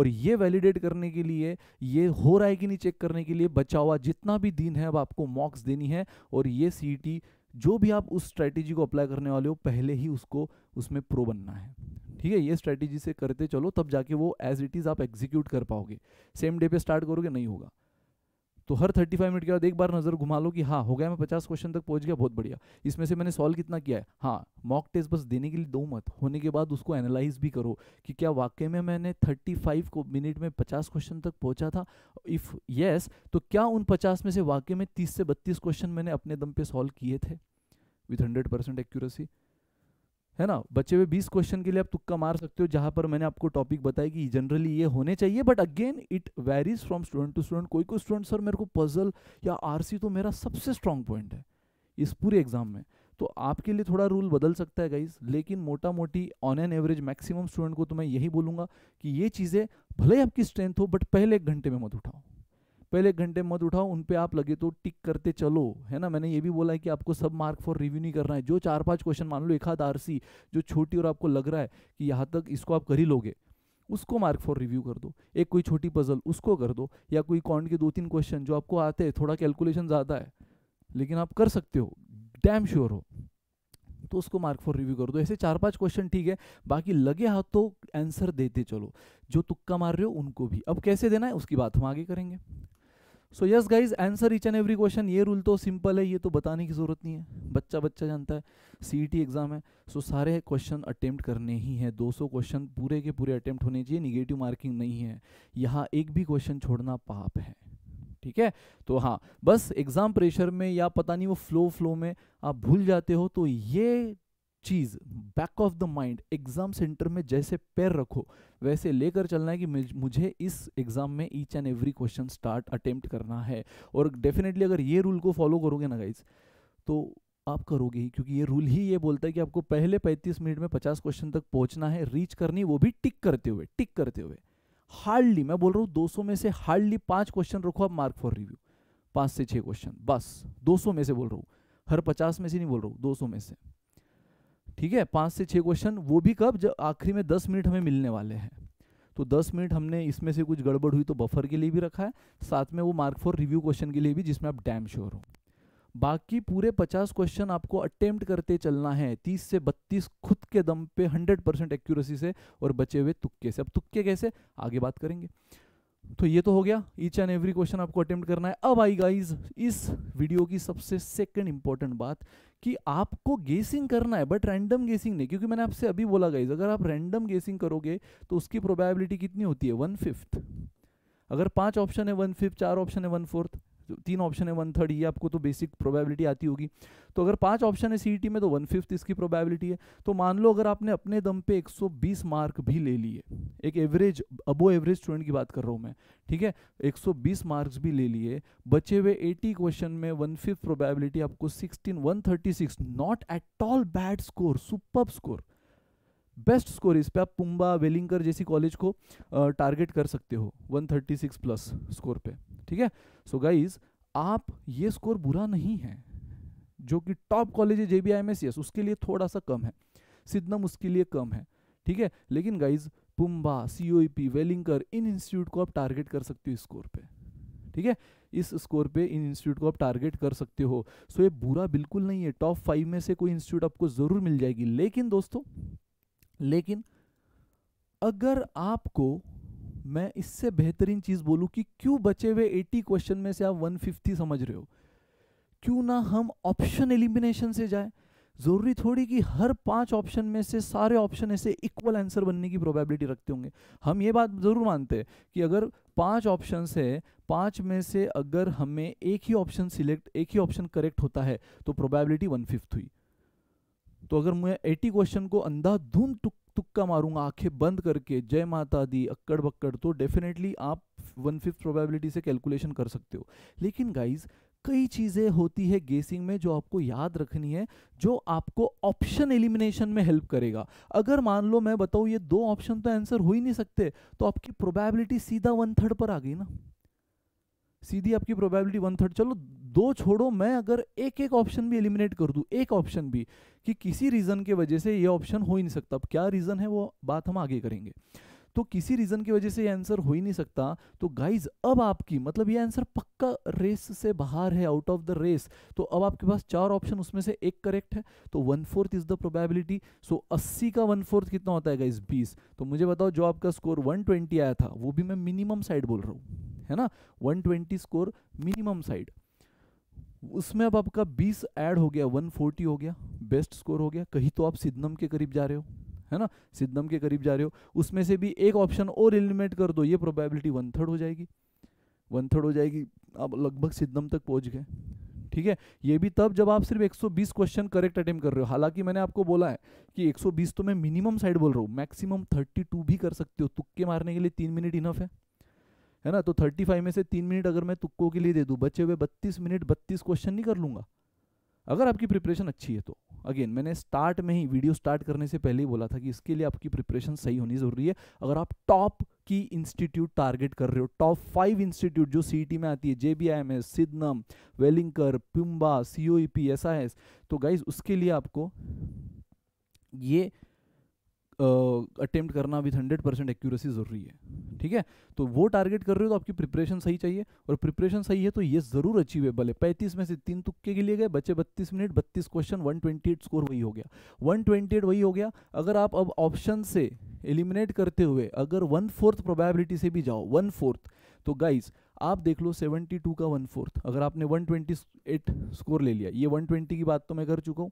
और ये वैलिडेट करने के लिए ये हो रहा है कि नहीं चेक करने के लिए बचा हुआ जितना भी दिन है अब आपको मॉक्स देनी है और ये सी e जो भी आप उस स्ट्रैटेजी को अप्लाई करने वाले हो पहले ही उसको उसमें प्रो बनना है ठीक है ये स्ट्रेटेजी से करते चलो तब जाके वो एज इट इज़ आप एग्जीक्यूट कर पाओगे सेम डे पे स्टार्ट करोगे नहीं होगा तो हर 35 मिनट के बाद एक बार नज़र घुमा लो कि हाँ हो गया मैं 50 क्वेश्चन तक पहुंच गया बहुत बढ़िया इसमें से मैंने सॉल्व कितना किया है हाँ मॉक टेस्ट बस देने के लिए दो मत होने के बाद उसको एनालाइज भी करो कि क्या वाकई में मैंने 35 को मिनट में 50 क्वेश्चन तक पहुंचा था इफ़ येस तो क्या उन 50 में से वाकई में 30 से 32 क्वेश्चन मैंने अपने दम पे सॉल्व किए थे विथ हंड्रेड परसेंट एक्यूरेसी है ना बच्चे हुए बीस क्वेश्चन के लिए आप तुक्का मार सकते हो जहां पर मैंने आपको टॉपिक बताया कि जनरली ये होने चाहिए but again it varies from student to student कोई कोई स्टूडेंट सर मेरे को पजल या आरसी तो मेरा सबसे स्ट्रांग पॉइंट है इस पूरे एग्जाम में तो आपके लिए थोड़ा रूल बदल सकता है गाइज लेकिन मोटा मोटी on an average maximum student को तो मैं यही बोलूंगा कि ये चीज़ें भले ही आपकी स्ट्रेंथ हो बट पहले एक घंटे में मत उठाओ पहले घंटे मत उठाओ उन पे आप लगे तो टिक करते चलो है ना मैंने ये भी बोला है कि आपको सब मार्क फॉर रिव्यू नहीं करना है जो चार पांच क्वेश्चन मान लो एक हाथ आर जो छोटी और आपको लग रहा है कि यहाँ तक इसको आप कर ही लोगे उसको मार्क फॉर रिव्यू कर दो एक कोई छोटी पजल उसको कर दो या कोई कॉन्ट के दो तीन क्वेश्चन जो आपको आते हैं थोड़ा कैलकुलेशन ज़्यादा है लेकिन आप कर सकते हो डैम श्योर हो तो उसको मार्क फॉर रिव्यू कर दो ऐसे चार पांच क्वेश्चन ठीक है बाकी लगे हाथ तो आंसर देते चलो जो तुक्का मार रहे हो उनको भी अब कैसे देना है उसकी बात हम आगे करेंगे so yes guys answer each and every question ये रूल तो सिंपल है ये तो बताने की ज़रूरत नहीं है बच्चा बच्चा जानता है सी एग्ज़ाम e है सो so, सारे क्वेश्चन अटैम्प्ट करने ही हैं 200 क्वेश्चन पूरे के पूरे अटैम्प्ट होने चाहिए निगेटिव मार्किंग नहीं है यहाँ एक भी क्वेश्चन छोड़ना पाप है ठीक है तो हाँ बस एग्ज़ाम प्रेशर में या पता नहीं वो फ्लो फ्लो में आप भूल जाते हो तो ये चीज़ back of the mind exam centre में जैसे पैर रखो वैसे लेकर चलना है कि मुझे इस एग्ज़ाम में each and every question start attempt करना है और डेफिनेटली अगर ये रूल को फॉलो करोगे ना गाइज तो आप करोगे ही क्योंकि ये रूल ही ये बोलता है कि आपको पहले 35 मिनट में 50 क्वेश्चन तक पहुंचना है रीच करनी वो भी टिक करते हुए टिक करते हुए हार्डली मैं बोल रहा हूँ 200 में से हार्डली पांच क्वेश्चन रखो आप मार्क फॉर रिव्यू पांच से छह क्वेश्चन बस 200 में से बोल रहा हूँ हर 50 में से नहीं बोल रहा हूँ दो में से ठीक है पाँच से छः क्वेश्चन वो भी कब जब आखिरी में दस मिनट हमें मिलने वाले हैं तो दस मिनट हमने इसमें से कुछ गड़बड़ हुई तो बफर के लिए भी रखा है साथ में वो मार्क फॉर रिव्यू क्वेश्चन के लिए भी जिसमें आप डैम श्योर हो बाकी पूरे पचास क्वेश्चन आपको अटेम्प्ट करते चलना है तीस से बत्तीस खुद के दम पे हंड्रेड परसेंट एक्यूरेसी से और बचे हुए तुक्के से अब तुक्के कैसे आगे बात करेंगे तो ये तो हो गया ईच एंड एवरी क्वेश्चन आपको अटेम्प्ट करना है अब आई गाइज इस वीडियो की सबसे सेकंड इंपॉर्टेंट बात कि आपको गेसिंग करना है बट रैंडम गेसिंग नहीं क्योंकि मैंने आपसे अभी बोला गाइज अगर आप रैंडम गेसिंग करोगे तो उसकी प्रोबेबिलिटी कितनी होती है वन फिफ्थ अगर पांच ऑप्शन है वन फिफ्थ चार ऑप्शन है वन फोर्थ तो तीन ऑप्शन है वन थर्ड ये आपको तो बेसिक प्रोबेबिलिटी आती होगी तो अगर पांच ऑप्शन है सी e में तो वन फिफ्थ इसकी प्रोबेबिलिटी है तो मान लो अगर आपने अपने दम पे 120 मार्क भी ले लिए एक एवरेज अबो एवरेज स्टूडेंट की बात कर रहा हूँ मैं ठीक है 120 मार्क्स भी ले लिए बचे हुए 80 क्वेश्चन में वन फिफ्थ प्रोबेबिलिटी आपको sixteen one not at all bad score super score best score इस पर आप पुम्बा वेलिंगकर जैसी कॉलेज को टारगेट कर सकते हो 136 प्लस स्कोर पे ठीक है सो गाइज आप ये स्कोर बुरा नहीं है जो कि टॉप कॉलेज है जेबीआई में सीएस उसके लिए थोड़ा सा कम है सिद्धम उसके लिए कम है ठीक है लेकिन guys PUMBA COEP e Welingkar in institute को आप टारगेट कर सकते हो स्कोर पे ठीक है इस स्कोर पे इन इंस्टीट्यूट को आप टारगेट कर सकते हो सो ये बुरा बिल्कुल नहीं है टॉप फाइव में से कोई इंस्टीट्यूट आपको ज़रूर मिल जाएगी लेकिन दोस्तों लेकिन अगर आपको मैं इससे बेहतरीन चीज़ बोलूं कि क्यों बचे हुए 80 क्वेश्चन में से आप 150 समझ रहे हो क्यों ना हम ऑप्शन एलिमिनेशन से जाए ज़रूरी थोड़ी कि हर पांच ऑप्शन में से सारे ऑप्शन ऐसे इक्वल आंसर बनने की प्रोबेबिलिटी रखते होंगे हम ये बात ज़रूर मानते हैं कि अगर पांच ऑप्शन है पांच में से अगर हमें एक ही ऑप्शन सिलेक्ट एक ही ऑप्शन करेक्ट होता है तो प्रोबेबिलिटी वन फिफ्थ हुई तो अगर मैं एटी क्वेश्चन को अंधाधुंध टुक तुक्का मारूंगा आंखें बंद करके जय माता दी अक्कड़ बक्कड़ तो डेफिनेटली आप वन फिफ्थ प्रोबेबिलिटी से कैलकुलेशन कर सकते हो लेकिन गाइज कई चीज़ें होती है गेसिंग में जो आपको याद रखनी है जो आपको ऑप्शन एलिमिनेशन में हेल्प करेगा अगर मान लो मैं बताऊँ ये दो ऑप्शन तो आंसर हो ही नहीं सकते तो आपकी प्रोबेबिलिटी सीधा वन थर्ड पर आ गई ना सीधी आपकी प्रोबेबिलिटी वन थर्ड चलो दो छोड़ो मैं अगर एक एक ऑप्शन भी एलिमिनेट कर दूँ एक ऑप्शन भी कि किसी रीज़न के वजह से ये ऑप्शन हो ही नहीं सकता अब क्या रीज़न है वो बात हम आगे करेंगे तो किसी रीज़न की वजह से ये आंसर हो ही नहीं सकता तो गाइज अब आपकी मतलब ये आंसर पक्का रेस से बाहर है आउट ऑफ द रेस तो अब आपके पास चार ऑप्शन उसमें से एक करेक्ट है तो one fourth is the probability so अस्सी का वन फोर्थ कितना होता है गाइज बीस तो मुझे बताओ जो आपका स्कोर वन ट्वेंटी आया था वो भी मैं मिनिमम साइड बोल रहा हूँ है ना 120 स्कोर मिनिमम साइड उसमें अब आपका 20 ऐड हो गया 140 हो गया बेस्ट स्कोर हो गया कहीं तो आप सिद्धम के करीब जा रहे हो है ना सिद्धम के करीब जा रहे हो उसमें से भी एक ऑप्शन और एलिमिनेट कर दो ये प्रोबेबिलिटी वन थर्ड हो जाएगी वन थर्ड हो जाएगी आप लगभग सिद्धम तक पहुंच गए ठीक है ये भी तब जब आप सिर्फ 120 क्वेश्चन करेक्ट अटेम्प्ट कर रहे हो हालांकि मैंने आपको बोला है कि 120 तो मैं मिनिमम साइड बोल रहा हूँ मैक्सिमम 32 भी कर सकते हो तुक्के मारने के लिए तीन मिनट इनफ है है ना तो थर्टी फाइव में से तीन मिनट अगर मैं तुक्को के लिए दे दूँ बचे हुए बत्तीस मिनट बत्तीस क्वेश्चन नहीं कर लूँगा अगर आपकी प्रिपरेशन अच्छी है तो अगेन मैंने स्टार्ट में ही वीडियो स्टार्ट करने से पहले ही बोला था कि इसके लिए आपकी प्रिपरेशन सही होनी ज़रूरी है अगर आप टॉप की इंस्टीट्यूट टारगेट कर रहे हो टॉप फाइव इंस्टीट्यूट जो सी e में आती है J B I M S Sydenham Welingkar PUMBA C O E P S I S तो गाइज उसके लिए आपको ये अटेम्प्ट करना विद हंड्रेड परसेंट एक्यूरेसी ज़रूरी है ठीक है तो वो टारगेट कर रहे हो तो आपकी प्रिपरेशन सही चाहिए और प्रिपरेशन सही है तो ये ज़रूर अचीवेबल है पैंतीस में से तीन तुक्के के लिए गए बच्चे बत्तीस मिनट बत्तीस question one twenty eight score वही हो गया वन ट्वेंटी एट वही हो गया अगर आप अब ऑप्शन से एलिमिनेट करते हुए अगर वन फोर्थ प्रोबेबिलिटी से भी जाओ वन फोर्थ तो गाइज आप देख लो 72 का वन फोर्थ अगर आपने 128 स्कोर ले लिया ये 120 की बात तो मैं कर चुका हूँ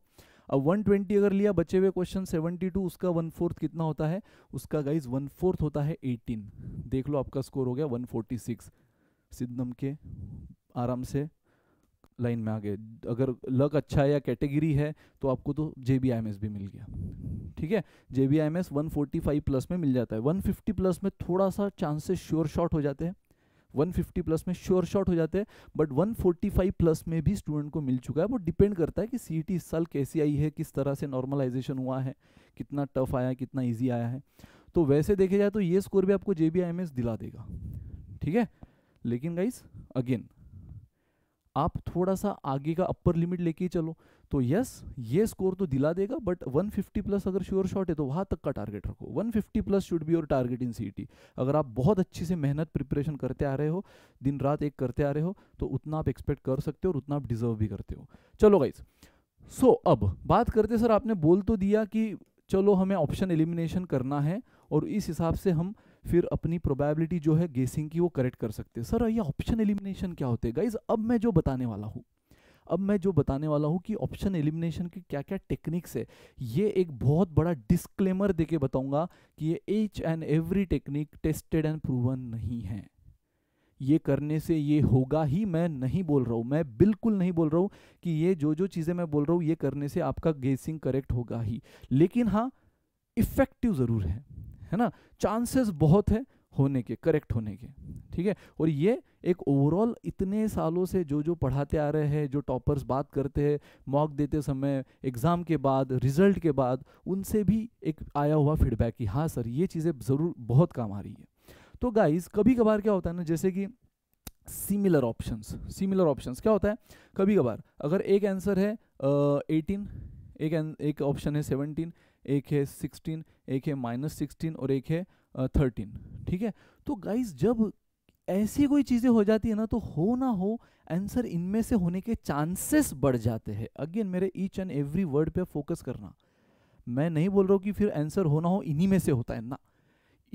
अब 120 अगर लिया बचे हुए क्वेश्चन 72 उसका वन फोर्थ कितना होता है उसका गाइज वन फोर्थ होता है 18 देख लो आपका स्कोर हो गया 146 सिद्धम के आराम से लाइन में आ गए अगर लक अच्छा है या कैटेगरी है तो आपको तो J B I M S भी मिल गया ठीक है J B I M S one forty five plus में मिल जाता है वन फिफ्टी प्लस में थोड़ा सा चांसेस श्योर शॉट हो जाते हैं 150 प्लस में श्योर शॉट हो जाते हैं बट 145 प्लस में भी स्टूडेंट को मिल चुका है वो डिपेंड करता है कि सी e इस साल कैसी आई है किस तरह से नॉर्मलाइजेशन हुआ है कितना टफ आया है कितना ईजी आया है तो वैसे देखे जाए तो ये स्कोर भी आपको जे दिला देगा ठीक है लेकिन गाइज अगेन आप थोड़ा सा आगे का अपर लिमिट लेके चलो तो यस ये स्कोर तो दिला देगा बट 150 प्लस अगर श्योर शॉट है तो वहाँ तक का टारगेट रखो 150 plus should be your target in CET अगर आप बहुत अच्छी से मेहनत प्रिपरेशन करते आ रहे हो दिन रात एक करते आ रहे हो तो उतना आप एक्सपेक्ट कर सकते हो और उतना आप डिजर्व भी करते हो चलो गाइज सो so, अब बात करते सर आपने बोल तो दिया कि चलो हमें ऑप्शन एलिमिनेशन करना है और इस हिसाब से हम फिर अपनी प्रोबेबिलिटी जो है गेसिंग की वो करेक्ट कर सकते हैं सर ये ऑप्शन एलिमिनेशन क्या होते हैं गाइज अब मैं जो बताने वाला हूँ अब मैं जो बताने वाला हूँ कि ऑप्शन एलिमिनेशन की क्या क्या टेक्निक्स है ये एक बहुत बड़ा डिस्क्लेमर दे के बताऊँगा कि ये each and every technique tested and proven नहीं है ये करने से ये होगा ही मैं नहीं बोल रहा हूँ मैं बिल्कुल नहीं बोल रहा हूँ कि ये जो जो चीज़ें मैं बोल रहा हूँ ये करने से आपका गेसिंग करेक्ट होगा ही लेकिन हाँ इफ़ेक्टिव ज़रूर है है ना चांसेस बहुत है होने के करेक्ट होने के ठीक है और ये एक ओवरऑल इतने सालों से जो जो पढ़ाते आ रहे हैं जो टॉपर्स बात करते हैं मॉक देते समय एग्ज़ाम के बाद रिजल्ट के बाद उनसे भी एक आया हुआ फीडबैक कि हाँ सर ये चीज़ें ज़रूर बहुत काम आ रही है तो गाइज कभी कभार क्या होता है ना जैसे कि सिमिलर ऑप्शंस सिमिलर ऑप्शंस क्या होता है कभी कभार अगर एक आंसर है एटीन एक एक ऑप्शन है सेवनटीन एक है सिक्सटीन एक है माइनस सिक्सटीन और एक है थर्टीन ठीक है तो गाइज जब ऐसी कोई चीज़ें हो जाती है ना तो हो ना हो आंसर इनमें से होने के चांसेस बढ़ जाते हैं अगेन मेरे ईच एंड एवरी वर्ड पे फोकस करना मैं नहीं बोल रहा हूँ कि फिर आंसर होना हो इन्हीं में से होता है ना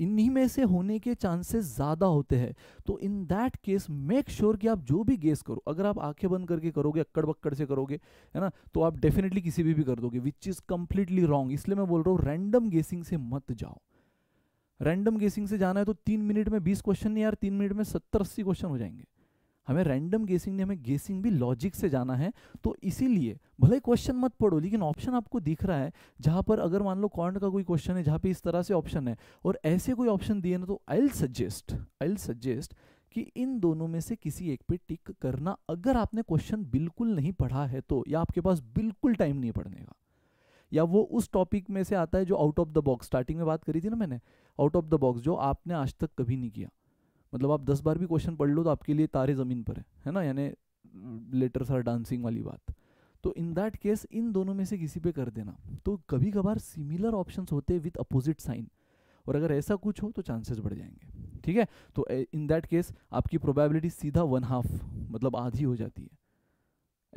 इन्हीं में से होने के चांसेस ज़्यादा होते हैं तो in that case make sure कि आप जो भी गेस करो अगर आप आंखें बंद करके करोगे अक्कड़ बक्कड़ से करोगे है ना तो आप डेफिनेटली किसी भी भी कर दोगे विच इज़ कंप्लीटली रॉन्ग इसलिए मैं बोल रहा हूँ रैंडम गेसिंग से मत जाओ रैंडम गेसिंग से जाना है तो तीन मिनट में बीस क्वेश्चन नहीं यार तीन मिनट में सत्तर अस्सी क्वेश्चन हो जाएंगे हमें रैंडम गेसिंग नहीं हमें गेसिंग भी लॉजिक से जाना है तो इसीलिए भले क्वेश्चन मत पढ़ो लेकिन ऑप्शन आपको दिख रहा है जहाँ पर अगर मान लो कॉर्न का कोई क्वेश्चन है जहाँ पे इस तरह से ऑप्शन है और ऐसे कोई ऑप्शन दिए ना तो आई सजेस्ट आई सजेस्ट कि इन दोनों में से किसी एक पे टिक करना अगर आपने क्वेश्चन बिल्कुल नहीं पढ़ा है तो या आपके पास बिल्कुल टाइम नहीं पढ़ने का या वो उस टॉपिक में से आता है जो out of the box starting में बात करी थी ना मैंने आउट ऑफ द बॉक्स जो आपने आज तक कभी नहीं किया मतलब आप दस बार भी क्वेश्चन पढ़ लो तो आपके लिए तारे ज़मीन पर है है ना यानी लेटर्स आर डांसिंग वाली बात तो इन दैट केस इन दोनों में से किसी पे कर देना तो कभी कभार सिमिलर ऑप्शन होते हैं विथ अपोजिट साइन और अगर ऐसा कुछ हो तो चांसेस बढ़ जाएंगे ठीक है तो इन दैट केस आपकी प्रोबेबिलिटी सीधा वन हाफ मतलब आधी हो जाती है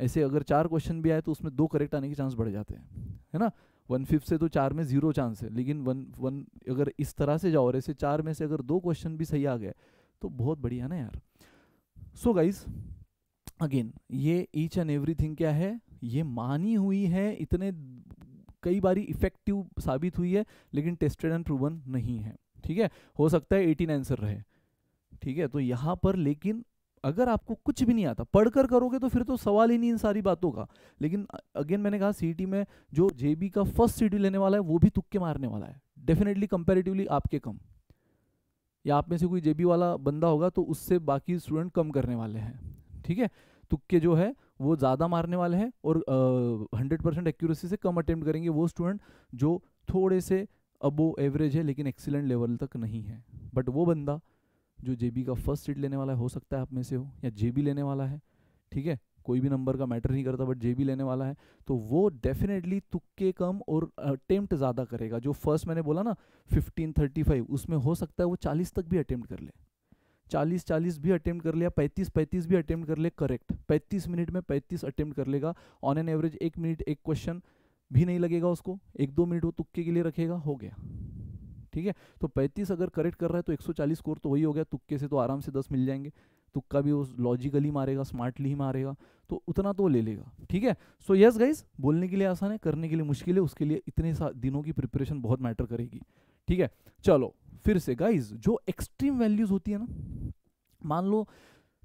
ऐसे अगर चार क्वेश्चन भी आए तो उसमें दो करेक्ट आने के चांस बढ़ जाते हैं है ना वन फिफ्थ से तो चार में जीरो चांस है लेकिन वन वन अगर इस तरह से जाओ और ऐसे चार में से अगर दो क्वेश्चन भी सही आ गए तो बहुत बढ़िया ना यार सो गाइज अगेन ये ईच एंड एवरी क्या है ये मानी हुई है इतने कई बारी इफेक्टिव साबित हुई है लेकिन टेस्टेड एंड प्रूवन नहीं है ठीक है हो सकता है एटीन आंसर रहे ठीक है तो यहाँ पर लेकिन अगर आपको कुछ भी नहीं आता पढ़कर करोगे तो फिर तो सवाल ही नहीं इन सारी बातों का लेकिन अगेन मैंने कहा सीटी में जो जेबी का फर्स्ट सीटी लेने वाला है वो भी तुक्के मारने वाला है डेफिनेटली कंपेरेटिवली आपके कम या आप में से कोई जेबी वाला बंदा होगा तो उससे बाकी स्टूडेंट कम करने वाले हैं ठीक है तुक्के जो है वो ज़्यादा मारने वाले हैं और हंड्रेड परसेंट एक्यूरेसी से कम अटेम्प्ट करेंगे वो स्टूडेंट जो थोड़े से अबो एवरेज है लेकिन एक्सीलेंट लेवल तक नहीं है बट वो बंदा जो जे का फर्स्ट सीट लेने वाला है हो सकता है आप में से हो या जे लेने वाला है ठीक है कोई भी नंबर का मैटर नहीं करता बट जे भी लेने वाला है तो वो डेफिनेटली तुक्के कम और अटेम्प्ट ज़्यादा करेगा जो फर्स्ट मैंने बोला ना फिफ्टीन थर्टी फाइव उसमें हो सकता है वो चालीस तक भी अटेम्प्ट कर ले चालीस चालीस भी अटेम्प्ट कर लिया पैंतीस पैंतीस भी अटेम्प्ट कर ले करेक्ट पैंतीस मिनट में पैंतीस अटेम्प्ट कर लेगा ऑन एन एवरेज एक मिनट एक क्वेश्चन भी नहीं लगेगा उसको एक दो मिनट वो तुक्के के लिए रखेगा हो गया ठीक है तो 35 अगर करेक्ट कर रहा है तो 140 स्कोर तो वही हो गया तुक्के से तो आराम से 10 मिल जाएंगे तुक्का भी वो लॉजिकली मारेगा स्मार्टली ही मारेगा तो उतना तो ले लेगा ठीक है सो यस गाइज बोलने के लिए आसान है करने के लिए मुश्किल है उसके लिए इतने दिनों की प्रिपरेशन बहुत मैटर करेगी ठीक है चलो फिर से गाइज जो एक्सट्रीम वैल्यूज होती है ना मान लो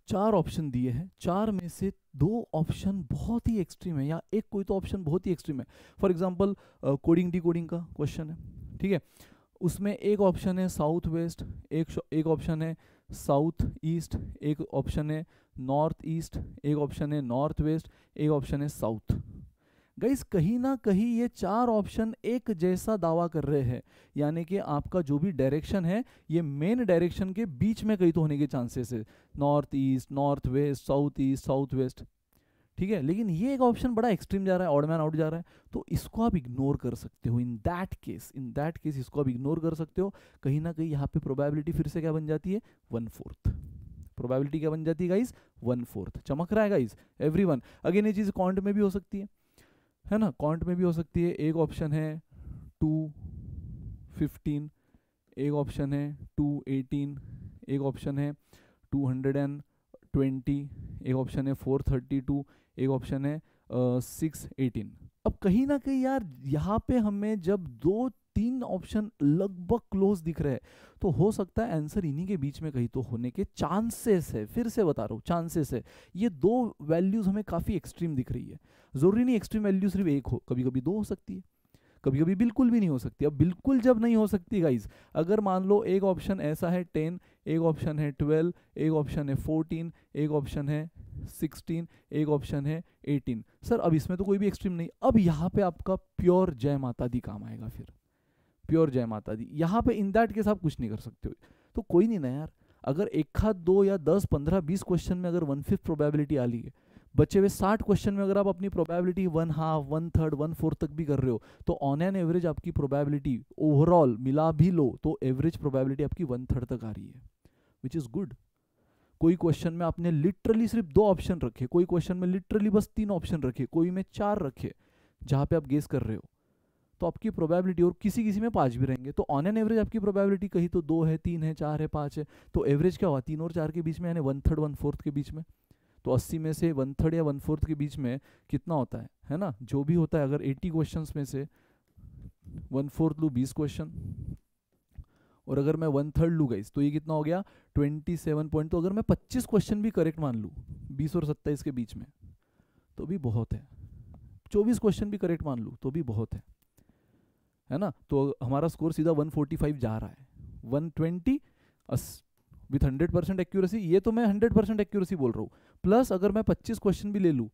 चार ऑप्शन दिए हैं चार में से दो ऑप्शन बहुत ही एक्सट्रीम है या एक कोई तो ऑप्शन बहुत ही एक्सट्रीम है फॉर एग्जाम्पल कोडिंग डी का क्वेश्चन है ठीक है उसमें एक ऑप्शन है साउथ वेस्ट एक एक ऑप्शन है साउथ ईस्ट एक ऑप्शन है नॉर्थ ईस्ट एक ऑप्शन है नॉर्थ वेस्ट एक ऑप्शन है साउथ गाइस कहीं ना कहीं ये चार ऑप्शन एक जैसा दावा कर रहे हैं यानी कि आपका जो भी डायरेक्शन है ये मेन डायरेक्शन के बीच में कहीं तो होने के चांसेस है north east north west south east south west ठीक है लेकिन ये एक ऑप्शन बड़ा एक्सट्रीम जा रहा है ऑडमैन आउट जा रहा है तो इसको आप इग्नोर कर सकते हो in that case in that case इसको आप इग्नोर कर सकते हो कहीं ना कहीं यहाँ पे प्रोबेबिलिटी फिर से क्या बन जाती है वन फोर्थ प्रोबेबिलिटी क्या बन जाती है गाइज वन फोर्थ चमक रहा है गाइज एवरी वन अगेन ये चीज़ कॉन्ट में भी हो सकती है है ना कॉन्ट में भी हो सकती है एक ऑप्शन है टू फिफ्टीन एक ऑप्शन है टू एटीन एक ऑप्शन है टू हंड्रेड एंड ट्वेंटी एक ऑप्शन है फोर थर्टी टू एक ऑप्शन है सिक्स एटीन अब कहीं ना कहीं यार यहाँ पे हमें जब दो तीन ऑप्शन लगभग क्लोज दिख रहे हैं तो हो सकता है आंसर इन्हीं के बीच में कहीं तो होने के चांसेस है फिर से बता रहा हूँ चांसेस है ये दो वैल्यूज़ हमें काफ़ी एक्सट्रीम दिख रही है ज़रूरी नहीं एक्सट्रीम वैल्यू सिर्फ एक हो कभी कभी दो हो सकती है कभी कभी बिल्कुल भी नहीं हो सकती अब बिल्कुल जब नहीं हो सकती गाइज अगर मान लो एक ऑप्शन ऐसा है टेन एक ऑप्शन है ट्वेल्व एक ऑप्शन है फोर्टीन एक ऑप्शन है सिक्सटीन एक ऑप्शन है एटीन सर अब इसमें तो कोई भी एक्सट्रीम नहीं अब यहाँ पे आपका प्योर जय माता दी काम आएगा फिर प्योर जय माता दी यहाँ पे इन दैट केस आप कुछ नहीं कर सकते हो तो कोई नहीं ना यार अगर एक दो या दस पंद्रह बीस क्वेश्चन में अगर वन फिफ्थ प्रोबेबिलिटी आ ली है बचे हुए साठ क्वेश्चन में अगर आप अपनी probability one half one third one fourth तक भी कर रहे हो तो ऑन एन एवरेज आपकी प्रोबेबिलिटी ओवरऑल मिला भी लो तो एवरेज प्रोबेबिलिटी आपकी वन थर्ड तक आ रही है विच इज़ गुड कोई क्वेश्चन में आपने लिटरली सिर्फ दो ऑप्शन रखे कोई क्वेश्चन में लिटरली बस तीन ऑप्शन रखे कोई में चार रखे जहाँ पे आप गेस कर रहे हो तो आपकी प्रोबेबिलिटी और किसी किसी में पाँच भी रहेंगे तो ऑन एन एवरेज आपकी प्रोबेबिलिटी कहीं तो दो है तीन है चार है पाँच है तो एवरेज क्या हुआ तीन और चार के बीच में यानी वन थर्ड वन फोर्थ के बीच में तो 80 में से वन थर्ड या वन फोर्थ के बीच में कितना होता है है ना जो भी होता है अगर 80 क्वेश्चंस में से वन फोर्थ लू 20 क्वेश्चन और अगर मैं वन थर्ड लू गई तो ये कितना हो गया 27 पॉइंट तो अगर मैं 25 क्वेश्चन भी करेक्ट मान लूँ 20 और 27 के बीच में तो भी बहुत है 24 क्वेश्चन भी करेक्ट मान लूँ तो भी बहुत है है ना तो हमारा स्कोर सीधा 145 जा रहा है 120 अस विथ हंड्रेड परसेंट एक्यूरेसी ये तो मैं हंड्रेड परसेंट एक्यूरेसी बोल रहा हूँ प्लस अगर मैं पच्चीस क्वेश्चन भी ले लूँ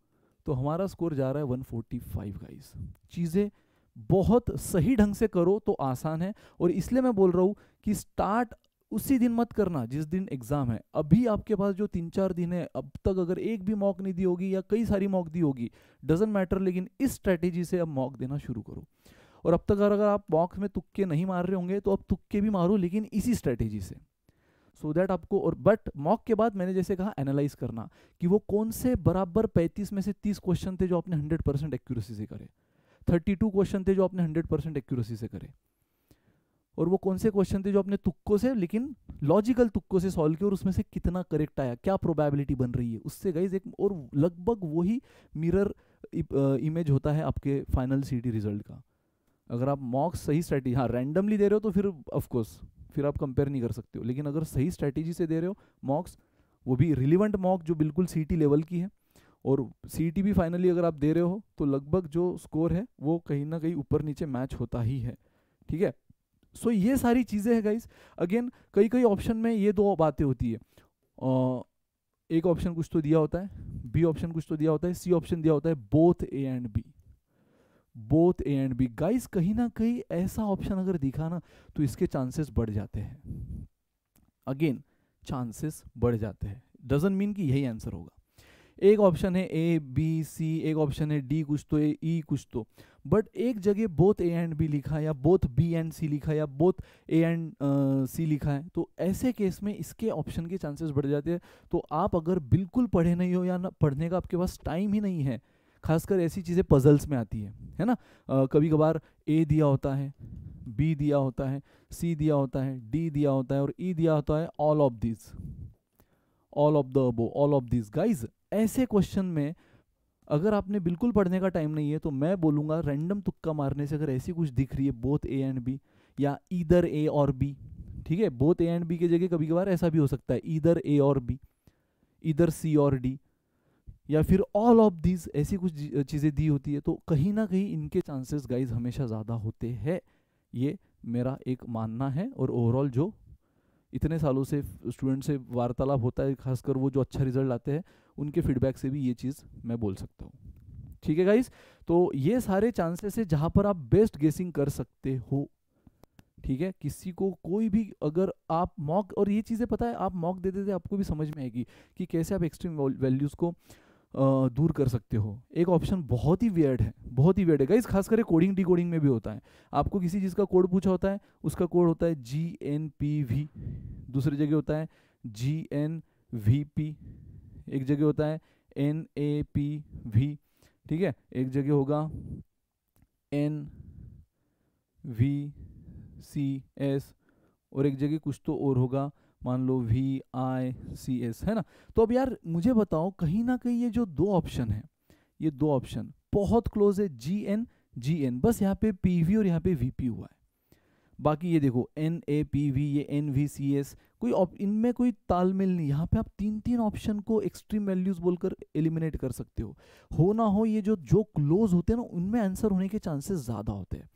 तो हमारा स्कोर जा रहा है वन फोर्टी फाइव गाइज चीज़ें बहुत सही ढंग से करो तो आसान है और इसलिए मैं बोल रहा हूँ कि स्टार्ट उसी दिन मत करना जिस दिन एग्जाम है अभी आपके पास जो तीन चार दिन है अब तक अगर एक भी मॉक नहीं दी होगी या कई सारी मॉक दी होगी डजेंट मैटर लेकिन इस स्ट्रैटेजी से अब मॉक देना शुरू करो और अब तक अगर आप मॉक में तुक्के नहीं मार रहे होंगे तो अब तुक्के भी मारो लेकिन इसी स्ट्रैटेजी से सो so दैट आपको और बट मॉक के बाद मैंने जैसे कहा एनालाइज करना कि वो कौन से बराबर 35 में से 30 क्वेश्चन थे जो आपने 100 परसेंट एक्यूरेसी से करे 32 क्वेश्चन थे जो आपने 100 परसेंट एक्यूरेसी से करे और वो कौन से क्वेश्चन थे जो आपने तुक्को से लेकिन लॉजिकल तुक्को से सॉल्व किया और उसमें से कितना करेक्ट आया क्या प्रोबेबिलिटी बन रही है उससे गाइज एक और लगभग वही मिरर इमेज होता है आपके फाइनल सी रिजल्ट का अगर आप मॉक्स सही स्ट्रेटी हाँ रैंडमली दे रहे हो तो फिर ऑफकोर्स फिर आप कंपेयर नहीं कर सकते हो लेकिन अगर सही स्ट्रैटेजी से दे रहे हो मॉक्स वो भी रिलीवेंट मॉक जो बिल्कुल सी लेवल की है और सी भी फाइनली अगर आप दे रहे हो तो लगभग जो स्कोर है वो कहीं ना कहीं ऊपर नीचे मैच होता ही है ठीक है सो so, ये सारी चीज़ें हैं गाइज अगेन कई कई ऑप्शन में ये दो बातें होती है आ, एक ऑप्शन कुछ तो दिया होता है बी ऑप्शन कुछ तो दिया होता है सी ऑप्शन दिया होता है both A and B both A and B guys कहीं ना कहीं ऐसा ऑप्शन अगर दिखा ना तो इसके चांसेस बढ़ जाते हैं अगेन चांसेस बढ़ जाते हैं डजेंट मीन कि यही आंसर होगा एक ऑप्शन है ए बी सी एक ऑप्शन है डी कुछ तो ई e कुछ तो बट एक जगह बोथ ए एंड बी लिखा है या बोथ बी एंड सी लिखा है या बोथ ए एंड सी लिखा है तो ऐसे केस में इसके ऑप्शन के चांसेस बढ़ जाते हैं तो आप अगर बिल्कुल पढ़े नहीं हो या ना पढ़ने का आपके पास टाइम ही नहीं है खासकर ऐसी चीज़ें पजल्स में आती है है ना आ, कभी कभार ए दिया होता है बी दिया होता है सी दिया होता है डी दिया होता है और ई e दिया होता है all of this all of the above all of this guys ऐसे क्वेश्चन में अगर आपने बिल्कुल पढ़ने का टाइम नहीं है तो मैं बोलूँगा रैंडम तुक्का मारने से अगर ऐसी कुछ दिख रही है बोथ ए एंड बी या इधर ए और बी ठीक है बोथ ए एंड बी की जगह कभी कभार ऐसा भी हो सकता है इधर ए और बी इधर सी और डी या फिर ऑल ऑफ दीज ऐसी कुछ चीज़ें दी होती है तो कहीं ना कहीं इनके चांसेस गाइज हमेशा ज़्यादा होते हैं ये मेरा एक मानना है और ओवरऑल जो इतने सालों से स्टूडेंट से वार्तालाप होता है खासकर वो जो अच्छा रिजल्ट लाते हैं उनके फीडबैक से भी ये चीज़ मैं बोल सकता हूँ ठीक है गाइज तो ये सारे चांसेस है जहाँ पर आप बेस्ट गेसिंग कर सकते हो ठीक है किसी को कोई भी अगर आप मॉक और ये चीज़ें पता है आप मॉक दे देते आपको भी समझ में आएगी कि कैसे आप एक्सट्रीम वैल्यूज़ को दूर कर सकते हो एक ऑप्शन बहुत ही वियर्ड है बहुत ही वियर्ड है गाइज खास करके कोडिंग डी में भी होता है आपको किसी चीज़ का कोड पूछा होता है उसका कोड होता है जी एन पी वी दूसरी जगह होता है जी एन वी पी एक जगह होता है एन ए पी वी ठीक है एक जगह होगा एन वी सी एस और एक जगह कुछ तो और होगा मान लो वी आई सी एस है ना तो अब यार मुझे बताओ कहीं ना कहीं ये जो दो ऑप्शन है ये दो ऑप्शन बहुत क्लोज है जी एन जी एन बस यहाँ पे पी वी और यहाँ पे वी पी हुआ है बाकी ये देखो एन ए पी वी ये एन वी सी एस कोई इनमें कोई तालमेल नहीं यहाँ पे आप तीन तीन ऑप्शन को एक्सट्रीम वैल्यूज बोलकर एलिमिनेट कर सकते हो हो ना हो ये जो जो क्लोज होते हैं ना उनमें आंसर होने के चांसेस ज़्यादा होते हैं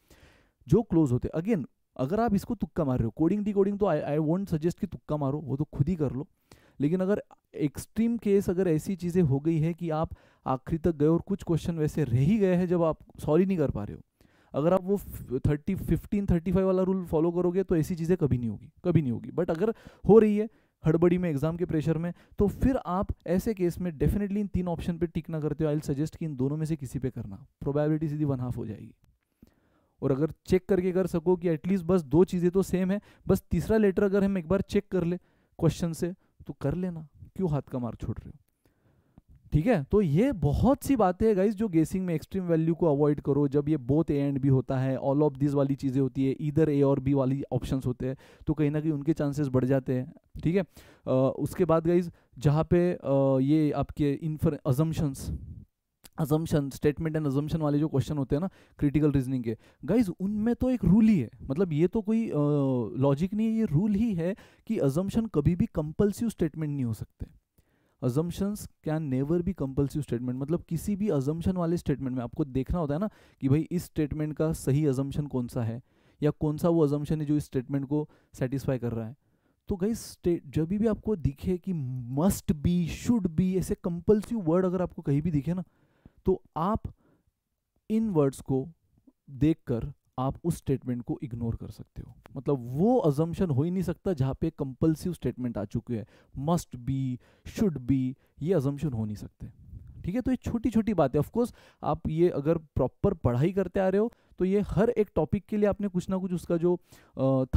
जो क्लोज होते हैं अगेन अगर आप इसको तुक्का मार रहे हो कोडिंग डी कोडिंग तो आई आई वॉन्ट सजेस्ट कि तुक्का मारो वो तो खुद ही कर लो लेकिन अगर एक्सट्रीम केस अगर ऐसी चीज़ें हो गई है कि आप आखिरी तक गए और कुछ क्वेश्चन वैसे रह ही गए हैं जब आप सॉरी नहीं कर पा रहे हो अगर आप वो थर्टी फिफ्टीन थर्टी फाइव वाला रूल फॉलो करोगे तो ऐसी चीज़ें कभी नहीं होगी कभी नहीं होगी बट अगर हो रही है हड़बड़ी में एग्जाम के प्रेशर में तो फिर आप ऐसे केस में डेफिनेटली इन तीन ऑप्शन पे टिक ना करते हो आई सजेस्ट कि इन दोनों में से किसी पे करना प्रोबेबिलिटी सीधी वन हाफ हो जाएगी और अगर चेक करके कर सको कि एटलीस्ट बस दो चीज़ें तो सेम है बस तीसरा लेटर अगर हम एक बार चेक कर ले क्वेश्चन से तो कर लेना क्यों हाथ का मार्क छोड़ रहे हो ठीक है तो ये बहुत सी बातें हैं गाइज जो गेसिंग में एक्सट्रीम वैल्यू को अवॉइड करो जब ये बोथ ए एंड बी होता है ऑल ऑफ दिस वाली चीज़ें होती है इधर ए और बी वाली ऑप्शंस होते हैं तो कहीं ना कहीं उनके चांसेस बढ़ जाते हैं ठीक है आ, उसके बाद गाइज जहाँ पे आ, ये आपके infer assumptions assumption statement and assumption वाले जो क्वेश्चन होते हैं ना क्रिटिकल रीजनिंग के गाइज उनमें तो एक रूल ही है मतलब ये तो कोई लॉजिक नहीं है ये रूल ही है कि अजम्पन कभी भी कंपल्सिव स्टेटमेंट नहीं हो सकते अजम्पन्स कैन नेवर भी कंपल्सिव स्टेटमेंट मतलब किसी भी अजम्पन वाले स्टेटमेंट में आपको देखना होता है ना कि भाई इस स्टेटमेंट का सही अजम्पन कौन सा है या कौन सा वो अजम्पन है जो इस स्टेटमेंट को सेटिस्फाई कर रहा है तो गई स्टेट जब भी आपको दिखे कि मस्ट बी शुड बी ऐसे कंपल्सिव वर्ड अगर आपको कहीं भी दिखे ना तो आप इन वर्ड्स को देखकर आप उस स्टेटमेंट को इग्नोर कर सकते हो मतलब वो अजम्पन हो ही नहीं सकता जहाँ पे कंपल्सिव स्टेटमेंट आ चुके हैं मस्ट बी शुड बी ये अजम्पन हो नहीं सकते ठीक है तो ये छोटी छोटी बातें ऑफकोर्स आप ये अगर प्रॉपर पढ़ाई करते आ रहे हो तो ये हर एक टॉपिक के लिए आपने कुछ ना कुछ उसका जो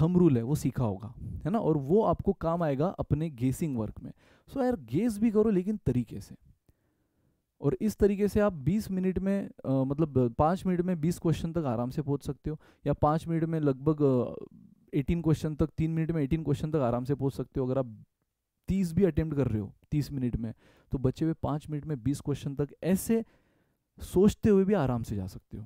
थम रूल है वो सीखा होगा है ना और वो आपको काम आएगा अपने गेसिंग वर्क में सो so, यार गेस भी करो लेकिन तरीके से और इस तरीके से आप 20 मिनट में आ, मतलब पाँच मिनट में 20 क्वेश्चन तक आराम से पहुंच सकते हो या पाँच मिनट में लगभग एटीन क्वेश्चन तक तीन मिनट में एटीन क्वेश्चन तक आराम से पहुंच सकते हो अगर आप तीस भी अटेम्प्ट कर रहे हो तीस मिनट में तो बचे हुए पाँच मिनट में बीस क्वेश्चन तक ऐसे सोचते हुए भी आराम से जा सकते हो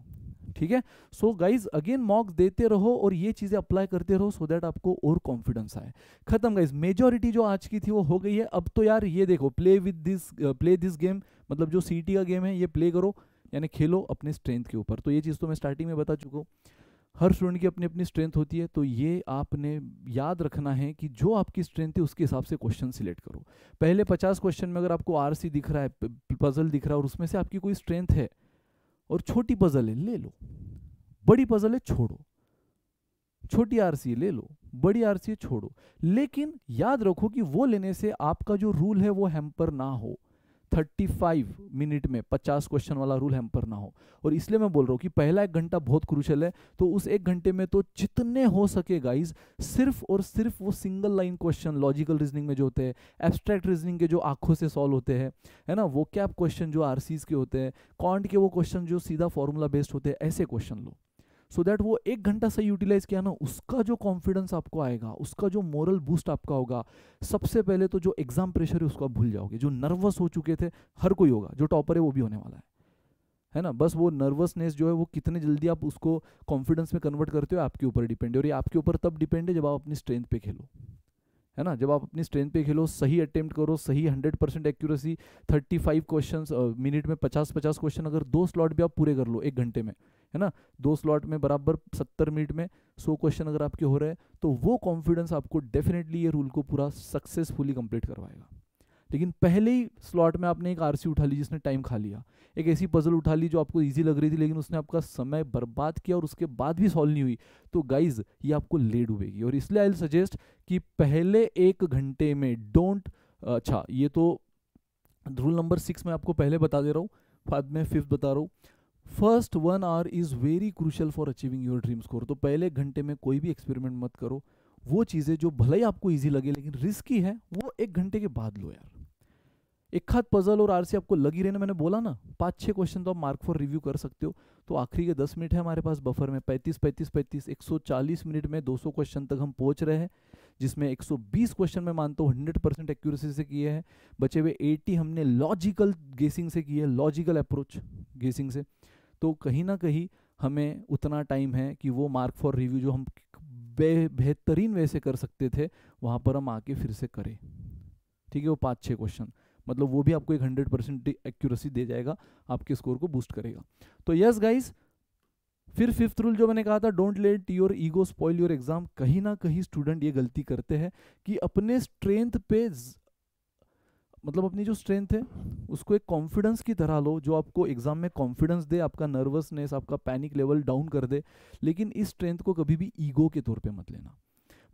ठीक है सो गाइज अगेन मॉक देते रहो और ये चीज़ें अप्लाई करते रहो सो so दैट आपको और कॉन्फिडेंस आए खत्म गाइज मेजोरिटी जो आज की थी वो हो गई है अब तो यार ये देखो play with this play this game मतलब जो सी का गेम है ये प्ले करो यानी खेलो अपने स्ट्रेंथ के ऊपर तो ये चीज़ तो मैं स्टार्टिंग में बता चुका हूँ हर स्टूडेंट की अपनी अपनी स्ट्रेंथ होती है तो ये आपने याद रखना है कि जो आपकी स्ट्रेंथ है उसके हिसाब से क्वेश्चन सिलेक्ट करो पहले पचास क्वेश्चन में अगर आपको आरसी दिख रहा है पजल दिख रहा है और उसमें से आपकी कोई स्ट्रेंथ है और छोटी पजल है ले लो बड़ी पजल है छोड़ो छोटी आरसी ले लो बड़ी आरसी छोड़ो लेकिन याद रखो कि वो लेने से आपका जो रूल है वो हैम्पर ना हो 35 मिनट में 50 क्वेश्चन वाला रूल हेम्पर ना हो और इसलिए मैं बोल रहा हूँ कि पहला एक घंटा बहुत क्रूशल है तो उस एक घंटे में तो जितने हो सके गाइज सिर्फ और सिर्फ वो single line question logical reasoning में जो होते हैं एब्स्ट्रैक्ट रीजनिंग के जो आंखों से सॉल्व होते हैं है ना वो कैप क्वेश्चन जो आर के होते हैं कॉन्ट के वो क्वेश्चन जो सीधा फॉर्मूला बेस्ड होते हैं ऐसे क्वेश्चन लो सो so दैट वो एक घंटा सही यूटिलाइज किया ना उसका जो कॉन्फिडेंस आपको आएगा उसका जो मॉरल बूस्ट आपका होगा सबसे पहले तो जो एग्जाम प्रेशर है उसको आप भूल जाओगे जो नर्वस हो चुके थे हर कोई होगा जो टॉपर है वो भी होने वाला है है ना बस वो नर्वसनेस जो है वो कितने जल्दी आप उसको कॉन्फिडेंस में कन्वर्ट करते हो आपके ऊपर डिपेंड है और ये आपके ऊपर तब डिपेंड है जब आप अपनी स्ट्रेंथ पे खेलो है ना जब आप अपनी स्ट्रेंथ पे खेलो सही अटेम्प्ट करो सही hundred percent accuracy thirty five question minute में पचास पचास क्वेश्चन अगर दो स्लॉट भी आप पूरे कर लो एक घंटे में है ना दो स्लॉट में बराबर सत्तर मिनट में सो क्वेश्चन अगर आपके हो रहे हैं तो वो कॉन्फिडेंस आपको डेफिनेटली ये रूल को पूरा सक्सेसफुली कंप्लीट करवाएगा लेकिन पहले ही स्लॉट में आपने एक आरसी उठा ली जिसने टाइम खा लिया एक ऐसी पजल उठा ली जो आपको ईजी लग रही थी लेकिन उसने आपका समय बर्बाद किया और उसके बाद भी सॉल्व नहीं हुई तो गाइज ये आपको लेट डूबेगी और इसलिए आई सजेस्ट कि पहले एक घंटे में डोंट अच्छा ये तो रूल नंबर सिक्स में आपको पहले बता दे रहा हूँ बाद में फिफ्थ बता रहा हूँ first one hour is very crucial for achieving your dream score तो पहले घंटे में कोई भी एक्सपेरिमेंट मत करो वो चीज़ें जो भले ही आपको ईजी लगे लेकिन रिस्की है वो एक घंटे के बाद लो यार एक खाद पजल और आरसी आपको लगी रहने मैंने बोला ना पांच छह क्वेश्चन तो आप मार्क फॉर रिव्यू कर सकते हो तो आखिरी के दस मिनट है हमारे पास बफर में पैंतीस पैंतीस पैंतीस एक सौ चालीस मिनट में दो सौ क्वेश्चन तक हम पहुंच रहे हैं जिसमें एक सौ बीस क्वेश्चन में मानता हूँ हंड्रेड परसेंट एक्यूरेसी से किए हैं बचे हुए एटी हमने लॉजिकल गेसिंग से किए लॉजिकल अप्रोच गेसिंग से तो कहीं ना कहीं हमें उतना टाइम है कि वो मार्क फॉर रिव्यू जो हम बे बेहतरीन वे से कर सकते थे वहाँ पर हम आके फिर से करें ठीक है वो पाँच छः क्वेश्चन मतलब वो भी आपको एक हंड्रेड परसेंट एक्यूरेसी दे जाएगा आपके स्कोर को बूस्ट करेगा तो यस गाइस फिर फिफ्थ रूल जो मैंने कहा था don't let your ego spoil your exam कहीं ना कहीं स्टूडेंट ये गलती करते हैं कि अपने स्ट्रेंथ पे मतलब अपनी जो स्ट्रेंथ है उसको एक कॉन्फिडेंस की तरह लो जो आपको एग्ज़ाम में कॉन्फिडेंस दे आपका नर्वसनेस आपका पैनिक लेवल डाउन कर दे लेकिन इस स्ट्रेंथ को कभी भी ईगो के तौर पे मत लेना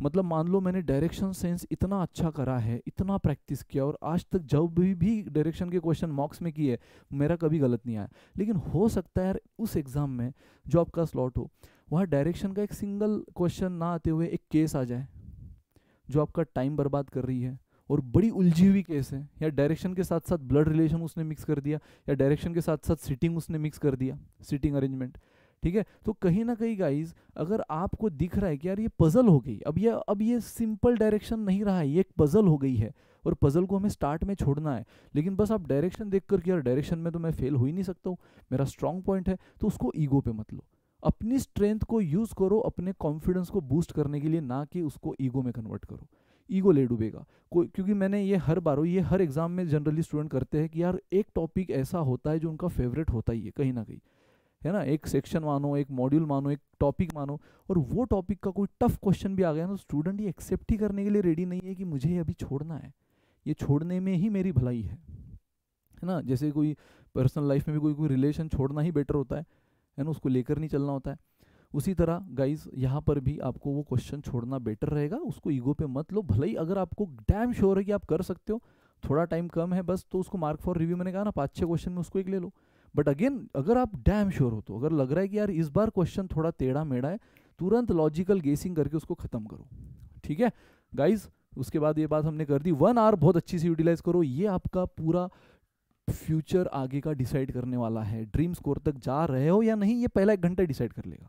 मतलब मान लो मैंने डायरेक्शन सेंस इतना अच्छा करा है इतना प्रैक्टिस किया और आज तक जब भी भी डायरेक्शन के क्वेश्चन मार्क्स में किए मेरा कभी गलत नहीं आया लेकिन हो सकता है यार उस एग्ज़ाम में जो आपका स्लॉट हो वहाँ डायरेक्शन का एक सिंगल क्वेश्चन ना आते हुए एक केस आ जाए जो आपका टाइम बर्बाद कर रही है और बड़ी उलझी हुई केस है या डायरेक्शन के साथ साथ ब्लड रिलेशन उसने मिक्स कर दिया या डायरेक्शन के साथ साथ सिटिंग उसने मिक्स कर दिया सिटिंग अरेंजमेंट ठीक है तो कहीं ना कहीं गाइज अगर आपको दिख रहा है कि यार ये पजल हो गई अब ये अब ये सिंपल डायरेक्शन नहीं रहा है ये एक पजल हो गई है और पजल को हमें स्टार्ट में छोड़ना है लेकिन बस आप डायरेक्शन देख कर कि यार डायरेक्शन में तो मैं फेल हो ही नहीं सकता हूँ मेरा स्ट्रांग पॉइंट है तो उसको ईगो पे मत लो अपनी स्ट्रेंथ को यूज़ करो अपने कॉन्फिडेंस को बूस्ट करने के लिए ना कि उसको ईगो में कन्वर्ट करो ईगो ले डूबेगा क्योंकि मैंने ये हर बार ये हर एग्ज़ाम में जनरली स्टूडेंट करते हैं कि यार एक टॉपिक ऐसा होता है जो उनका फेवरेट होता ही है कहीं ना कहीं है ना एक सेक्शन मानो एक मॉड्यूल मानो एक टॉपिक मानो और वो टॉपिक का कोई टफ क्वेश्चन भी आ गया ना तो स्टूडेंट ये एक्सेप्ट ही करने के लिए रेडी नहीं है कि मुझे अभी छोड़ना है ये छोड़ने में ही मेरी भलाई है है ना जैसे कोई पर्सनल लाइफ में भी कोई कोई रिलेशन छोड़ना ही बेटर होता है है ना उसको लेकर नहीं चलना होता है उसी तरह गाइज यहाँ पर भी आपको वो क्वेश्चन छोड़ना बेटर रहेगा उसको ईगो पे मत लो भले ही अगर आपको डैम श्योर है कि आप कर सकते हो थोड़ा टाइम कम है बस तो उसको मार्क फॉर रिव्यू मैंने कहा ना पाँच छः क्वेश्चन में उसको एक ले लो बट अगेन अगर आप डैम श्योर हो तो अगर लग रहा है कि यार इस बार क्वेश्चन थोड़ा टेढ़ा मेढ़ा है तुरंत लॉजिकल गेसिंग करके उसको ख़त्म करो ठीक है गाइज उसके बाद ये बात हमने कर दी वन आर बहुत अच्छी से यूटिलाइज करो ये आपका पूरा फ्यूचर आगे का डिसाइड करने वाला है ड्रीम स्कोर तक जा रहे हो या नहीं ये पहला एक घंटा डिसाइड कर लेगा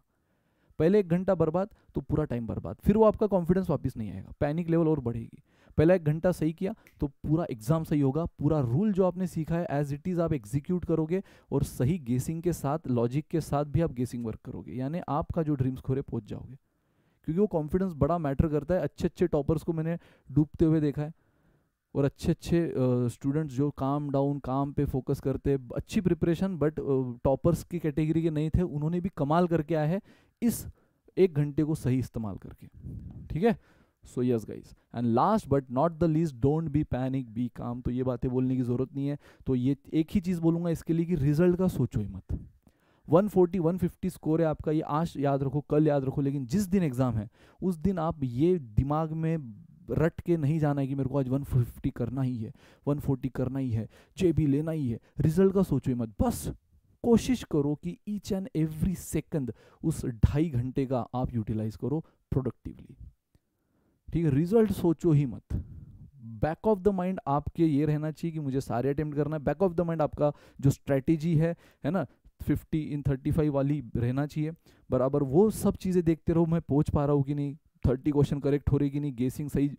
पहले एक घंटा बर्बाद तो पूरा टाइम बर्बाद फिर वो आपका कॉन्फिडेंस वापस नहीं आएगा पैनिक लेवल और बढ़ेगी पहला एक घंटा सही किया तो पूरा एग्जाम सही होगा पूरा रूल जो आपने सीखा है एज इट इज़ आप एग्जीक्यूट करोगे और सही गेसिंग के साथ लॉजिक के साथ भी आप गेसिंग वर्क करोगे यानी आपका जो ड्रीम्स खोरे पहुंच जाओगे क्योंकि वो कॉन्फिडेंस बड़ा मैटर करता है अच्छे अच्छे टॉपर्स को मैंने डूबते हुए देखा है और अच्छे अच्छे स्टूडेंट्स जो काम डाउन काम पे फोकस करते अच्छी प्रिपरेशन बट टॉपर्स की कैटेगरी के नहीं थे उन्होंने भी कमाल करके आए हैं इस एक घंटे को सही इस्तेमाल करके ठीक है so yes guys and last but not the least don't be panic be calm तो ये बातें बोलने की ज़रूरत नहीं है तो ये एक ही चीज़ बोलूंगा इसके लिए कि रिजल्ट का सोचो ही मत 140 150 स्कोर है आपका ये आज याद रखो कल याद रखो लेकिन जिस दिन एग्ज़ाम है उस दिन आप ये दिमाग में रट के नहीं जाना है कि मेरे को आज 150 करना ही है 140 करना ही है जे भी लेना ही है रिजल्ट का सोचो ही मत बस कोशिश करो कि ईच एंड एवरी सेकंड उस ढाई घंटे का आप यूटिलाइज करो प्रोडक्टिवली ठीक है रिजल्ट सोचो ही मत बैक ऑफ द माइंड आपके ये रहना चाहिए कि मुझे सारे अटेम्प्ट करना है बैक ऑफ द माइंड आपका जो स्ट्रेटेजी है है ना फिफ्टी इन थर्टी फाइव वाली रहना चाहिए बराबर वो सब चीज़ें देखते रहो मैं पहुंच पा रहा हूँ कि नहीं थर्टी क्वेश्चन करेक्ट हो रही कि नहीं गेसिंग सही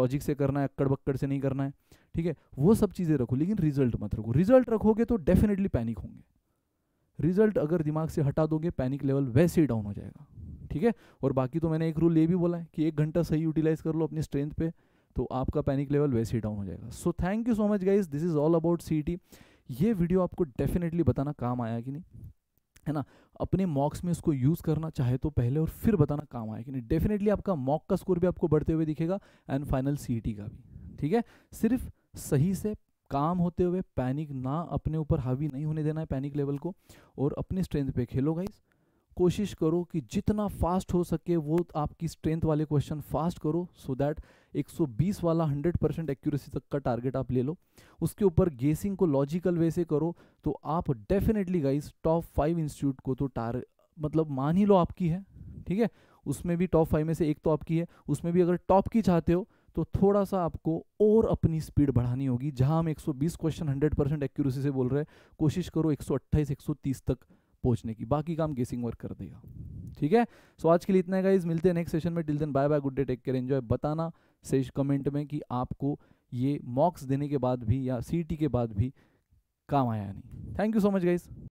लॉजिक से करना है अक्कड़ बक्कड़ से नहीं करना है ठीक है वो सब चीज़ें रखो लेकिन रिजल्ट मत रखो रिजल्ट रखोगे तो डेफिनेटली पैनिक होंगे रिजल्ट अगर दिमाग से हटा दोगे पैनिक लेवल वैसे ही डाउन हो जाएगा ठीक है और बाकी तो मैंने एक रूल ये भी बोला है कि एक घंटा सही यूटिलाइज कर लो अपनी स्ट्रेंथ पे तो आपका पैनिक लेवल वैसे ही डाउन हो जाएगा so thank you so much guys this is all about see ये वीडियो आपको डेफिनेटली बताना काम आया कि नहीं है ना अपने मॉक्स में इसको यूज़ करना चाहे तो पहले और फिर बताना काम आया कि नहीं डेफिनेटली आपका मॉक का स्कोर भी आपको बढ़ते हुए दिखेगा एंड फाइनल सी का भी ठीक है सिर्फ सही से काम होते हुए पैनिक ना अपने ऊपर हावी नहीं होने देना है पैनिक लेवल को और अपनी स्ट्रेंथ पे खेलो गाइस कोशिश करो कि जितना फास्ट हो सके वो आपकी स्ट्रेंथ वाले क्वेश्चन फास्ट करो सो दैट 120 वाला 100 परसेंट एक्यूरेसी तक का टारगेट आप ले लो उसके ऊपर गेसिंग को लॉजिकल वे से करो तो आप definitely guys top five institute को तो टार मतलब मान ही लो आपकी है ठीक है उसमें भी टॉप फाइव में से एक तो आपकी है उसमें भी अगर टॉप की चाहते हो तो थोड़ा सा आपको और अपनी स्पीड बढ़ानी होगी जहां हम 120 क्वेश्चन 100 परसेंट एक्यूरेसी से बोल रहे हैं कोशिश करो 128 130 तक पहुंचने की बाकी काम गेसिंग वर्क कर देगा ठीक है सो so, आज के लिए इतना है गाइज मिलते हैं नेक्स्ट सेशन में till then bye bye good day take care enjoy बताना से कमेंट में कि आपको ये मॉक्स देने के बाद भी या सी के बाद भी काम आया नहीं thank you so much guys